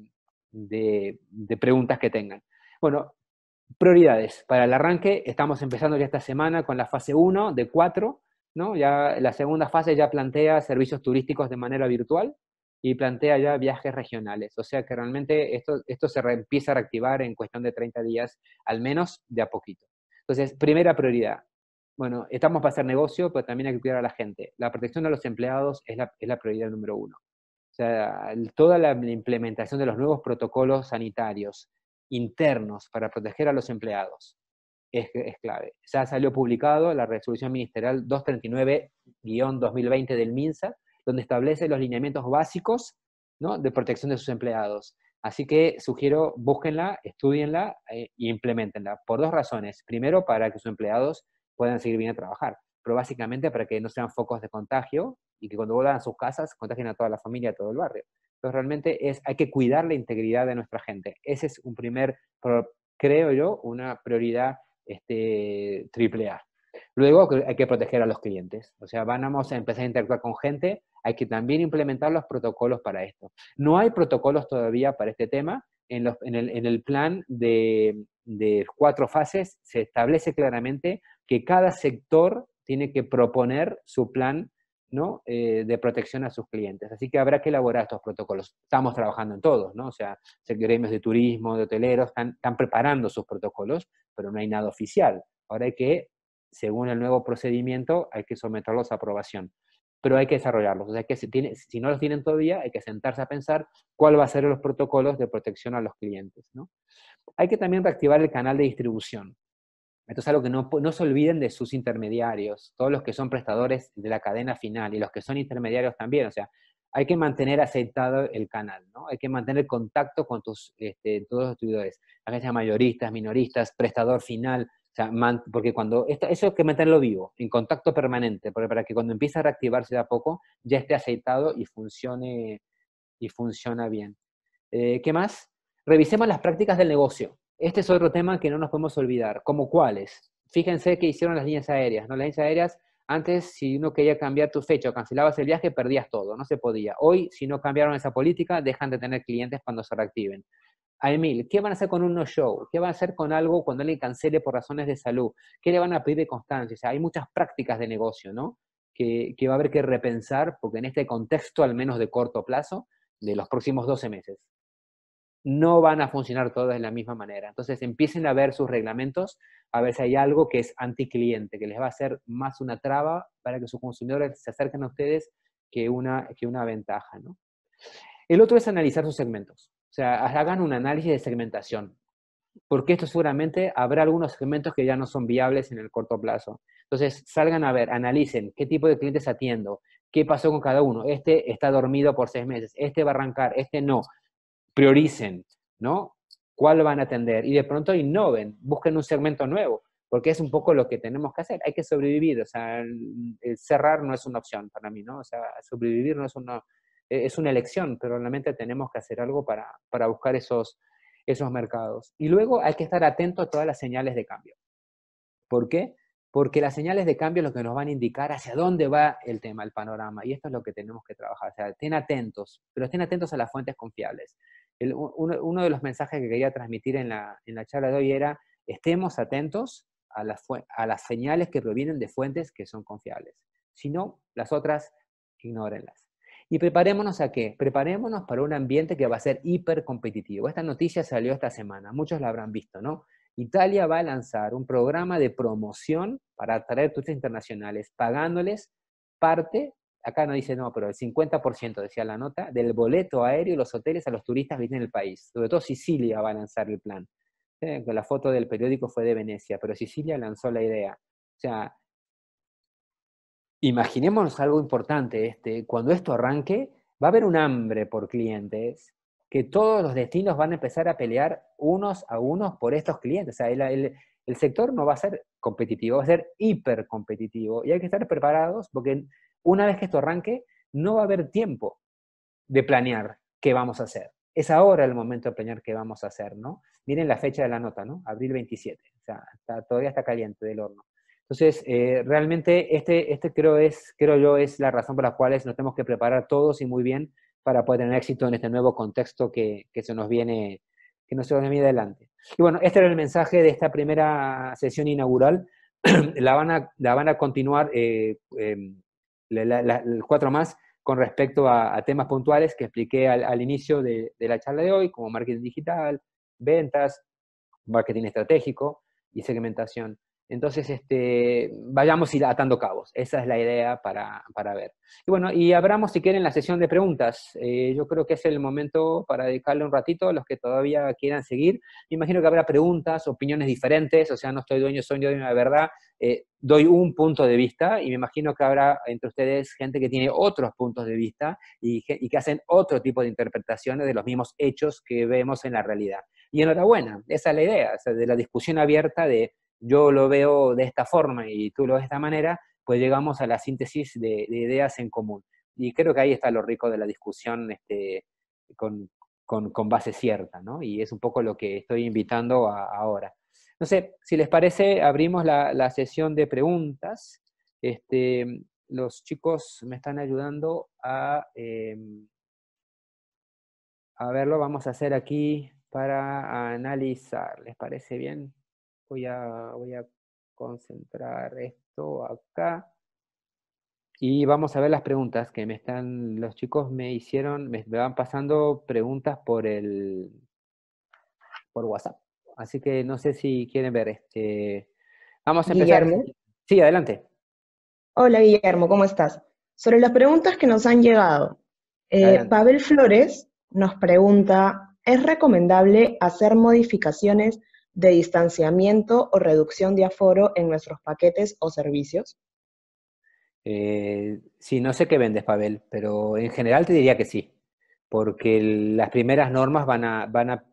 preguntas que tengan. Bueno, prioridades. Para el arranque estamos empezando ya esta semana con la fase 1 de 4. ¿no? Ya, la segunda fase ya plantea servicios turísticos de manera virtual y plantea ya viajes regionales. O sea que realmente esto, esto se empieza a reactivar en cuestión de 30 días, al menos de a poquito. Entonces, primera prioridad. Bueno, estamos para hacer negocio, pero también hay que cuidar a la gente. La protección de los empleados es la, prioridad número uno. O sea, toda la implementación de los nuevos protocolos sanitarios internos para proteger a los empleados es, clave. Ya salió publicado la resolución ministerial 239-2020 del MINSA, donde establece los lineamientos básicos de protección de sus empleados. Así que sugiero, búsquenla, estudienla e implementenla, por dos razones. Primero, para que sus empleados puedan seguir bien a trabajar, pero básicamente para que no sean focos de contagio y que cuando vuelvan a sus casas contagien a toda la familia, a todo el barrio. Entonces, realmente es, hay que cuidar la integridad de nuestra gente. Ese es un primer, creo yo, una prioridad este, triple A. Luego hay que proteger a los clientes. O sea, vamos a empezar a interactuar con gente, hay que también implementar los protocolos para esto. No hay protocolos todavía para este tema. En, el, plan de, cuatro fases se establece claramente que cada sector tiene que proponer su plan eh, de protección a sus clientes. Así que habrá que elaborar estos protocolos. Estamos trabajando en todos, ¿no? O sea, gremios de turismo, de hoteleros, están, están preparando sus protocolos, pero no hay nada oficial. Ahora hay que según el nuevo procedimiento, hay que someterlos a aprobación. Pero hay que desarrollarlos. O que si, si no los tienen todavía, hay que sentarse a pensar cuál va a ser los protocolos de protección a los clientes. ¿no? Hay que también reactivar el canal de distribución. Esto es algo que no, se olviden de sus intermediarios, todos los que son prestadores de la cadena final y los que son intermediarios también. O sea, hay que mantener aceptado el canal, ¿no? Hay que mantener contacto con tus, este, todos los distribuidores, agencias mayoristas, minoristas, prestador final, sea, porque cuando eso hay que meterlo vivo, en contacto permanente, porque para que cuando empiece a reactivarse de a poco ya esté aceitado y funcione y funciona bien. Eh, ¿Qué más? Revisemos las prácticas del negocio. Este es otro tema que no nos podemos olvidar. ¿Como cuáles? Fíjense que hicieron las líneas aéreas. ¿no? Las líneas aéreas, antes, si uno quería cambiar tu fecha o cancelabas el viaje, perdías todo, no se podía. Hoy, si no cambiaron esa política, dejan de tener clientes cuando se reactiven a Emil, ¿qué van a hacer con un no-show? ¿Qué van a hacer con algo cuando alguien cancele por razones de salud? ¿Qué le van a pedir de constancia? O sea, hay muchas prácticas de negocio, ¿no? Que, va a haber que repensar, porque en este contexto, al menos de corto plazo, de los próximos 12 meses, no van a funcionar todas de la misma manera. Entonces empiecen a ver sus reglamentos, a ver si hay algo que es anticliente, que les va a ser más una traba para que sus consumidores se acerquen a ustedes que una, que una ventaja, ¿no? El otro es analizar sus segmentos. O sea, hagan un análisis de segmentación, porque esto seguramente habrá algunos segmentos que ya no son viables en el corto plazo. Entonces, salgan a ver, analicen qué tipo de clientes atiendo, qué pasó con cada uno. Este está dormido por seis meses, este va a arrancar, este no. Prioricen, ¿no? ¿Cuál van a atender? Y de pronto innoven, busquen un segmento nuevo, porque es un poco lo que tenemos que hacer. Hay que sobrevivir, o sea, cerrar no es una opción para mí, ¿no? O sea, sobrevivir no es una, e-, es una elección, pero realmente tenemos que hacer algo para, buscar esos, esos mercados. Y luego hay que estar atento a todas las señales de cambio. ¿Por qué? Porque las señales de cambio es lo que nos van a indicar hacia dónde va el tema, el panorama. Y esto es lo que tenemos que trabajar. O sea, estén atentos, pero estén atentos a las fuentes confiables. uno, de los mensajes que quería transmitir en la, la charla de hoy era, estemos atentos a las, a las señales que provienen de fuentes que son confiables. Si no, las otras, ignórenlas. Y preparémonos a qué? Preparémonos para un ambiente que va a ser hipercompetitivo. Esta noticia salió esta semana, muchos la habrán visto, ¿no? Italia va a lanzar un programa de promoción para atraer turistas internacionales, pagándoles parte, acá no dice no, pero el 50%, decía la nota, del boleto aéreo y los hoteles a los turistas que vienen al país. Sobre todo Sicilia va a lanzar el plan. Eh, la foto del periódico fue de Venecia, pero Sicilia lanzó la idea. O sea, imaginémonos algo importante, este, cuando esto arranque, va a haber un hambre por clientes, que todos los destinos van a empezar a pelear unos a unos por estos clientes. O sea, el, sector no va a ser competitivo, va a ser hipercompetitivo y hay que estar preparados porque una vez que esto arranque, no va a haber tiempo de planear qué vamos a hacer. Es ahora el momento de planear qué vamos a hacer, ¿no? Miren la fecha de la nota, ¿no? Abril 27. O sea, todavía está caliente del horno. Entonces, eh, realmente este, este creo, es, creo yo es la razón por la cual nos tenemos que preparar todos y muy bien para poder tener éxito en este nuevo contexto que, que se nos viene que nos viene adelante. Y bueno, este era el mensaje de esta primera sesión inaugural. la, van a, la van a continuar eh, em, cuatro más con respecto a, temas puntuales que expliqué al, inicio de, de, la charla de hoy, como marketing digital, ventas, marketing estratégico y segmentación. Entonces, este, vayamos atando cabos. Esa es la idea para, ver. Y bueno, y abramos si quieren la sesión de preguntas. Eh, yo creo que es el momento para dedicarle un ratito a los que todavía quieran seguir. Me imagino que habrá preguntas, opiniones diferentes, o sea, no estoy dueño, soy yo de una verdad. Eh, doy un punto de vista y me imagino que habrá entre ustedes gente que tiene otros puntos de vista y, que hacen otro tipo de interpretaciones de los mismos hechos que vemos en la realidad. Y enhorabuena, esa es la idea, o de la discusión abierta de yo lo veo de esta forma y tú lo ves de esta manera, pues llegamos a la síntesis de, ideas en común. Y creo que ahí está lo rico de la discusión este, con, base cierta, ¿no? Y es un poco lo que estoy invitando ahora. No sé, si les parece, abrimos la, sesión de preguntas. Este, los chicos me están ayudando a... Em, a verlo, vamos a hacer aquí para analizar. ¿Les parece bien? voy a, voy a concentrar esto acá. Y vamos a ver las preguntas que me están, los chicos me hicieron, me, van pasando preguntas por el, por WhatsApp. Así que no sé si quieren ver este. Vamos a empezar. Guillermo. Sí, adelante. Hola Guillermo, ¿cómo estás? Sobre las preguntas que nos han llegado, eh, Pavel Flores nos pregunta, ¿es recomendable hacer modificaciones de distanciamiento o reducción de aforo en nuestros paquetes o servicios? Eh, sí, no sé qué vendes, Pavel, pero en general te diría que sí, porque las primeras normas van a, van a...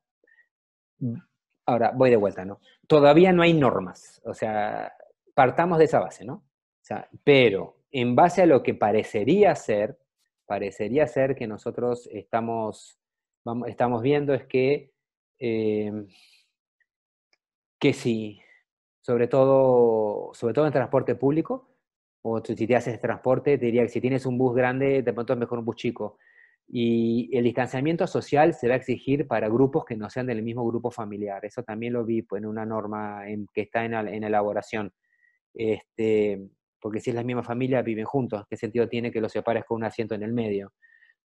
Ahora, voy de vuelta, ¿no? Todavía no hay normas, o sea, partamos de esa base, ¿no? O sea, pero en base a lo que parecería ser, parecería ser que nosotros estamos, estamos viendo es que... Eh, que sí, sobre todo, sobre todo en transporte público, o si te haces transporte, te diría que si tienes un bus grande, de pronto es mejor un bus chico. Y el distanciamiento social se va a exigir para grupos que no sean del mismo grupo familiar. Eso también lo vi pues, en una norma que está en, elaboración. Este, porque si es la misma familia, viven juntos. ¿Qué sentido tiene que los separes con un asiento en el medio?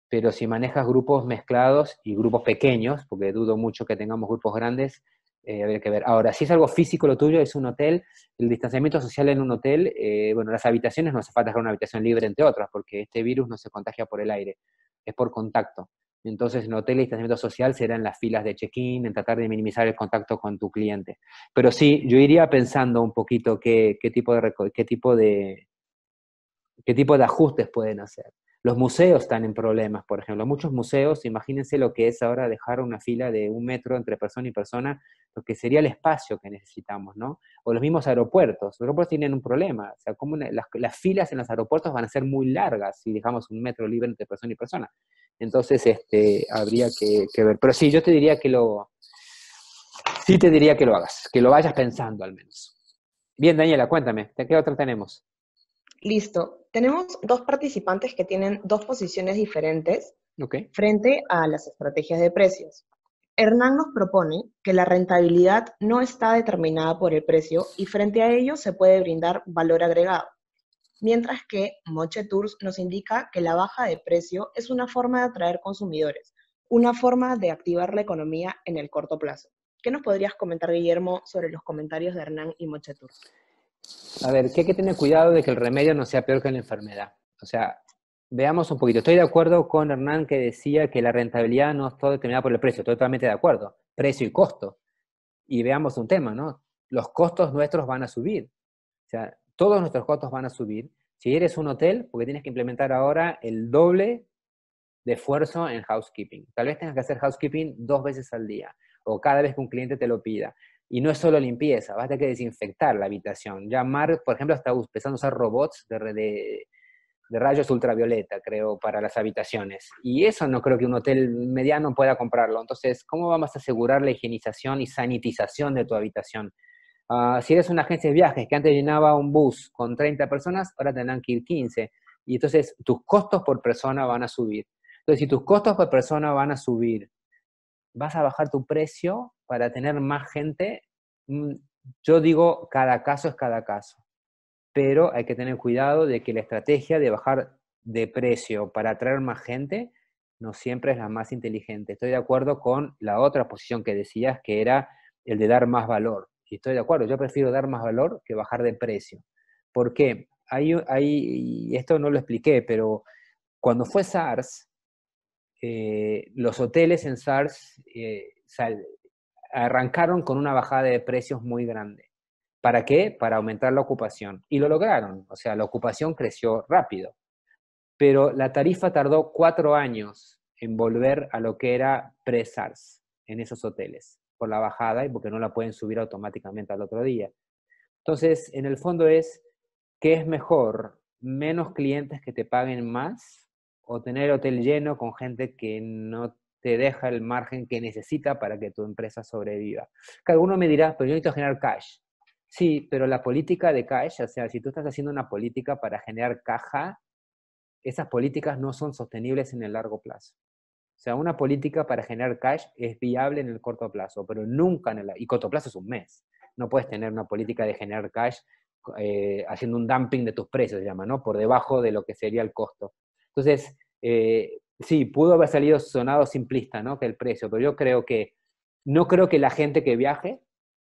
Pero si manejas grupos mezclados y grupos pequeños, porque dudo mucho que tengamos grupos grandes, eh, que ver. Ahora, si es algo físico lo tuyo, es un hotel, el distanciamiento social en un hotel, eh, bueno, las habitaciones no hace falta dejar una habitación libre entre otras, porque este virus no se contagia por el aire, es por contacto. Entonces, en hotel el distanciamiento social será en las filas de check-in, en tratar de minimizar el contacto con tu cliente. Pero sí, yo iría pensando un poquito qué, qué tipo, de, qué, tipo, de, qué tipo de ajustes pueden hacer. Los museos están en problemas, por ejemplo. Muchos museos, imagínense lo que es ahora dejar una fila de un metro entre persona y persona lo que sería el espacio que necesitamos, ¿no? O los mismos aeropuertos. Los aeropuertos tienen un problema. O sea, como las, filas en los aeropuertos van a ser muy largas si dejamos un metro libre entre persona y persona. Entonces, este, habría que, ver. Pero sí, yo te diría que lo... Sí te diría que lo hagas, que lo vayas pensando al menos. Bien, Daniela, cuéntame, ¿qué otra tenemos? Listo. Tenemos dos participantes que tienen dos posiciones diferentes frente a las estrategias de precios. Hernán nos propone que la rentabilidad no está determinada por el precio y frente a ello se puede brindar valor agregado, mientras que Moche Tours nos indica que la baja de precio es una forma de atraer consumidores, una forma de activar la economía en el corto plazo. ¿Qué nos podrías comentar, Guillermo, sobre los comentarios de Hernán y Moche Tours? A ver, que hay que tener cuidado de que el remedio no sea peor que la enfermedad. O sea, veamos un poquito. Estoy de acuerdo con Hernán que decía que la rentabilidad no está determinada por el precio. Estoy totalmente de acuerdo. Precio y costo. Y veamos un tema, ¿no? Los costos nuestros van a subir. O sea, todos nuestros costos van a subir. Si eres un hotel, porque tienes que implementar ahora el doble de esfuerzo en housekeeping. Tal vez tengas que hacer housekeeping dos veces al día o cada vez que un cliente te lo pida. Y no es solo limpieza, vas a tener que desinfectar la habitación, llamar, por ejemplo, está empezando a usar robots de, de de rayos ultravioleta, creo, para las habitaciones. Y eso no creo que un hotel mediano pueda comprarlo. Entonces, ¿cómo vamos a asegurar la higienización y sanitización de tu habitación? Ah, si eres una agencia de viajes que antes llenaba un bus con 30 personas, ahora tendrán que ir 15. Y entonces tus costos por persona van a subir. Entonces, si tus costos por persona van a subir, vas a bajar tu precio para tener más gente. Mm, yo digo, cada caso es cada caso pero hay que tener cuidado de que la estrategia de bajar de precio para atraer más gente no siempre es la más inteligente. Estoy de acuerdo con la otra posición que decías, que era el de dar más valor. Y estoy de acuerdo, yo prefiero dar más valor que bajar de precio. ¿Por qué? Hay, esto no lo expliqué, pero cuando fue SARS, eh, los hoteles en SARS eh, arrancaron con una bajada de precios muy grande. ¿Para qué? Para aumentar la ocupación. Y lo lograron, o sea, la ocupación creció rápido. Pero la tarifa tardó cuatro años en volver a lo que era pre-SARS en esos hoteles, por la bajada y porque no la pueden subir automáticamente al otro día. Entonces, en el fondo es, ¿qué es mejor? ¿Menos clientes que te paguen más o tener hotel lleno con gente que no te deja el margen que necesita para que tu empresa sobreviva? Que alguno me dirá, pero yo necesito generar cash. Sí, pero la política de cash, o sea, si tú estás haciendo una política para generar caja, esas políticas no son sostenibles en el largo plazo. O sea, una política para generar cash es viable en el corto plazo, pero nunca en el... Y corto plazo es un mes. No puedes tener una política de generar cash eh, haciendo un dumping de tus precios, se llama, ¿no? Por debajo de lo que sería el costo. Entonces, eh, sí, pudo haber salido sonado simplista, ¿no? Que el precio, pero yo creo que, no creo que la gente que viaje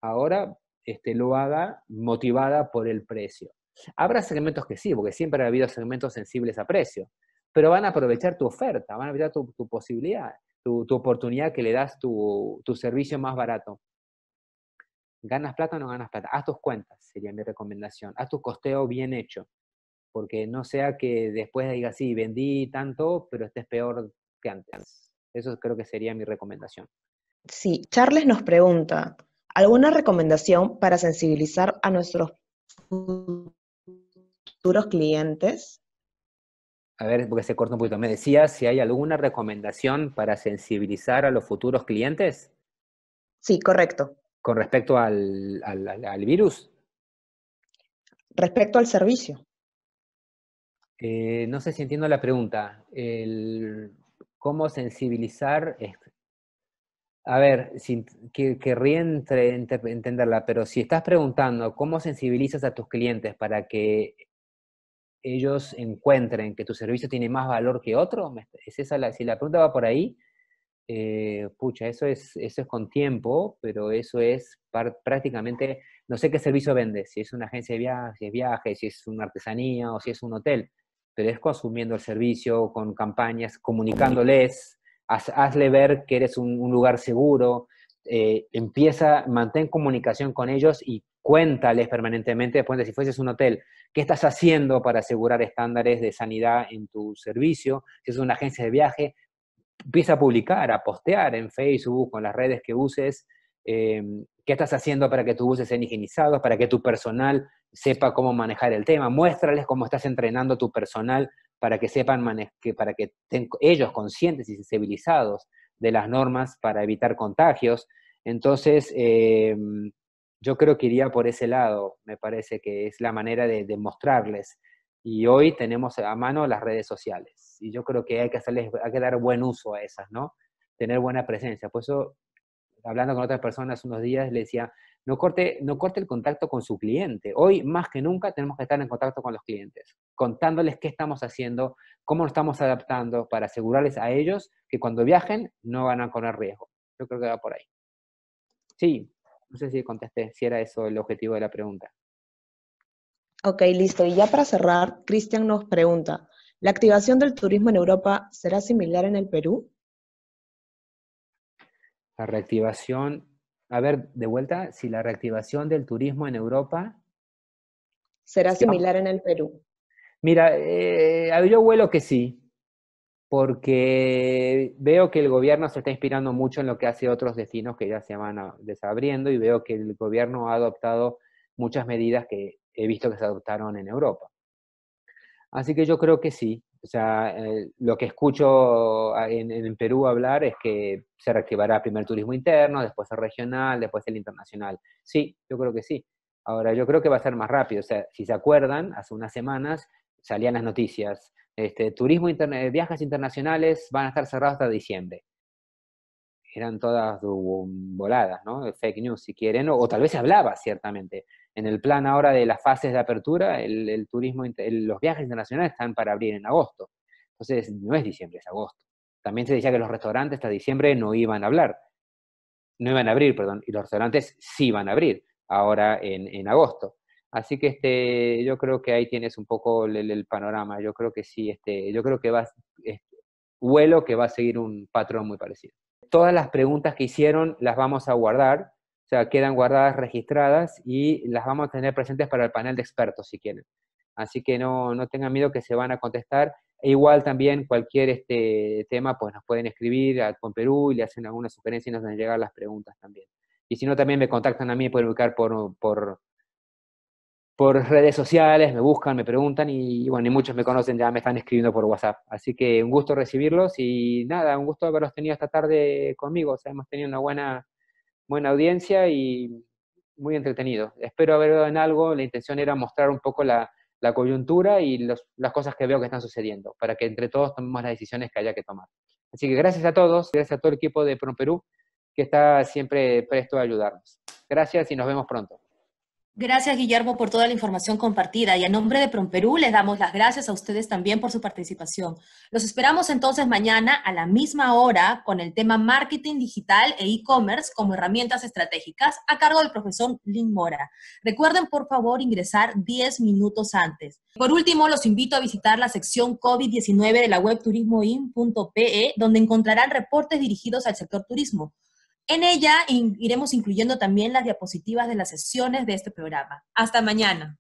ahora este, lo haga motivada por el precio. Habrá segmentos que sí, porque siempre ha habido segmentos sensibles a precio, pero van a aprovechar tu oferta, van a aprovechar tu, posibilidad, tu, oportunidad que le das tu, servicio más barato. ¿Ganas plata o no ganas plata? Haz tus cuentas, sería mi recomendación. Haz tu costeo bien hecho, porque no sea que después digas, sí, vendí tanto, pero estés peor que antes. Eso creo que sería mi recomendación. Sí, Charles nos pregunta, ¿Alguna recomendación para sensibilizar a nuestros futuros clientes? A ver, porque se corta un poquito. Me decías si hay alguna recomendación para sensibilizar a los futuros clientes. Sí, correcto. ¿Con respecto al, virus? Respecto al servicio. Eh, no sé si entiendo la pregunta. El, ¿Cómo sensibilizar? a ver, que, querría entenderla, pero si estás preguntando cómo sensibilizas a tus clientes para que ellos encuentren que tu servicio tiene más valor que otro, es esa la, si la pregunta va por ahí, eh, pucha, eso es, eso es con tiempo, pero eso es prácticamente, no sé qué servicio vendes, si es una agencia de viajes, si es viaje, si es una artesanía o si es un hotel, pero es consumiendo el servicio con campañas, comunicándoles hazle ver que eres un, lugar seguro, eh, empieza, mantén comunicación con ellos y cuéntales permanentemente, después de si fueses un hotel, qué estás haciendo para asegurar estándares de sanidad en tu servicio, si es una agencia de viaje, empieza a publicar, a postear en Facebook, con las redes que uses, em, qué estás haciendo para que tus buses sean higienizados, para que tu personal sepa cómo manejar el tema, muéstrales cómo estás entrenando a tu personal para que sepan que para que estén ellos conscientes y sensibilizados de las normas para evitar contagios. Entonces, em, yo creo que iría por ese lado, me parece que es la manera de, demostrarles mostrarles. Y hoy tenemos a mano las redes sociales, y yo creo que hay que, hacerles, hay que dar buen uso a esas, ¿no? Tener buena presencia. Por eso, hablando con otras personas unos días, le decía, no corte, no corte el contacto con su cliente. Hoy, más que nunca, tenemos que estar en contacto con los clientes, contándoles qué estamos haciendo, cómo nos estamos adaptando para asegurarles a ellos que cuando viajen no van a correr riesgo. Yo creo que va por ahí. Sí, no sé si contesté, si era eso el objetivo de la pregunta. Ok, listo. Y ya para cerrar, Cristian nos pregunta, ¿la activación del turismo en Europa será similar en el Perú? La reactivación a ver, de vuelta, si la reactivación del turismo en Europa... Será similar en el Perú. Mira, eh, yo vuelo que sí, porque veo que el gobierno se está inspirando mucho en lo que hace otros destinos que ya se van desabriendo y veo que el gobierno ha adoptado muchas medidas que he visto que se adoptaron en Europa. Así que yo creo que sí. O sea, eh, lo que escucho ah, en, Perú hablar es que se reactivará el turismo interno, después el regional, después el internacional. Sí, yo creo que sí. Ahora, yo creo que va a ser más rápido. O sea, si se acuerdan, hace unas semanas salían las noticias. Este, turismo eh, viajes internacionales van a estar cerrados hasta diciembre. Eran todas voladas, ¿no? Fake news, si quieren, o, o tal vez se hablaba, ciertamente en el plan ahora de las fases de apertura, el, turismo, los viajes internacionales están para abrir en agosto. Entonces, no es diciembre, es agosto. También se decía que los restaurantes hasta diciembre no iban a hablar, no iban a abrir, perdón, y los restaurantes sí van a abrir ahora en, agosto. Así que este, yo creo que ahí tienes un poco el, panorama. Yo creo que sí, este, yo creo que va, vuelo que va a seguir un patrón muy parecido. Todas las preguntas que hicieron las vamos a guardar o sea, quedan guardadas, registradas y las vamos a tener presentes para el panel de expertos si quieren. Así que no, no tengan miedo que se van a contestar. E igual también cualquier este tema, pues nos pueden escribir a Perú y le hacen alguna sugerencia y nos van a llegar las preguntas también. Y si no, también me contactan a mí, pueden buscar por, por, por redes sociales, me buscan, me preguntan y bueno, y muchos me conocen, ya me están escribiendo por WhatsApp. Así que un gusto recibirlos y nada, un gusto haberlos tenido esta tarde conmigo. O sea, hemos tenido una buena buena audiencia y muy entretenido. Espero haber dado en algo, la intención era mostrar un poco la, coyuntura y los, las cosas que veo que están sucediendo, para que entre todos tomemos las decisiones que haya que tomar. Así que gracias a todos, gracias a todo el equipo de perú que está siempre presto a ayudarnos. Gracias y nos vemos pronto. Gracias, Guillermo, por toda la información compartida. Y a nombre de PromPerú les damos las gracias a ustedes también por su participación. Los esperamos entonces mañana a la misma hora con el tema marketing digital e e-commerce como herramientas estratégicas a cargo del profesor Lin Mora. Recuerden, por favor, ingresar 10 minutos antes. Por último, los invito a visitar la sección COVID-19 de la web turismoin.pe, donde encontrarán reportes dirigidos al sector turismo. En ella iremos incluyendo también las diapositivas de las sesiones de este programa. Hasta mañana.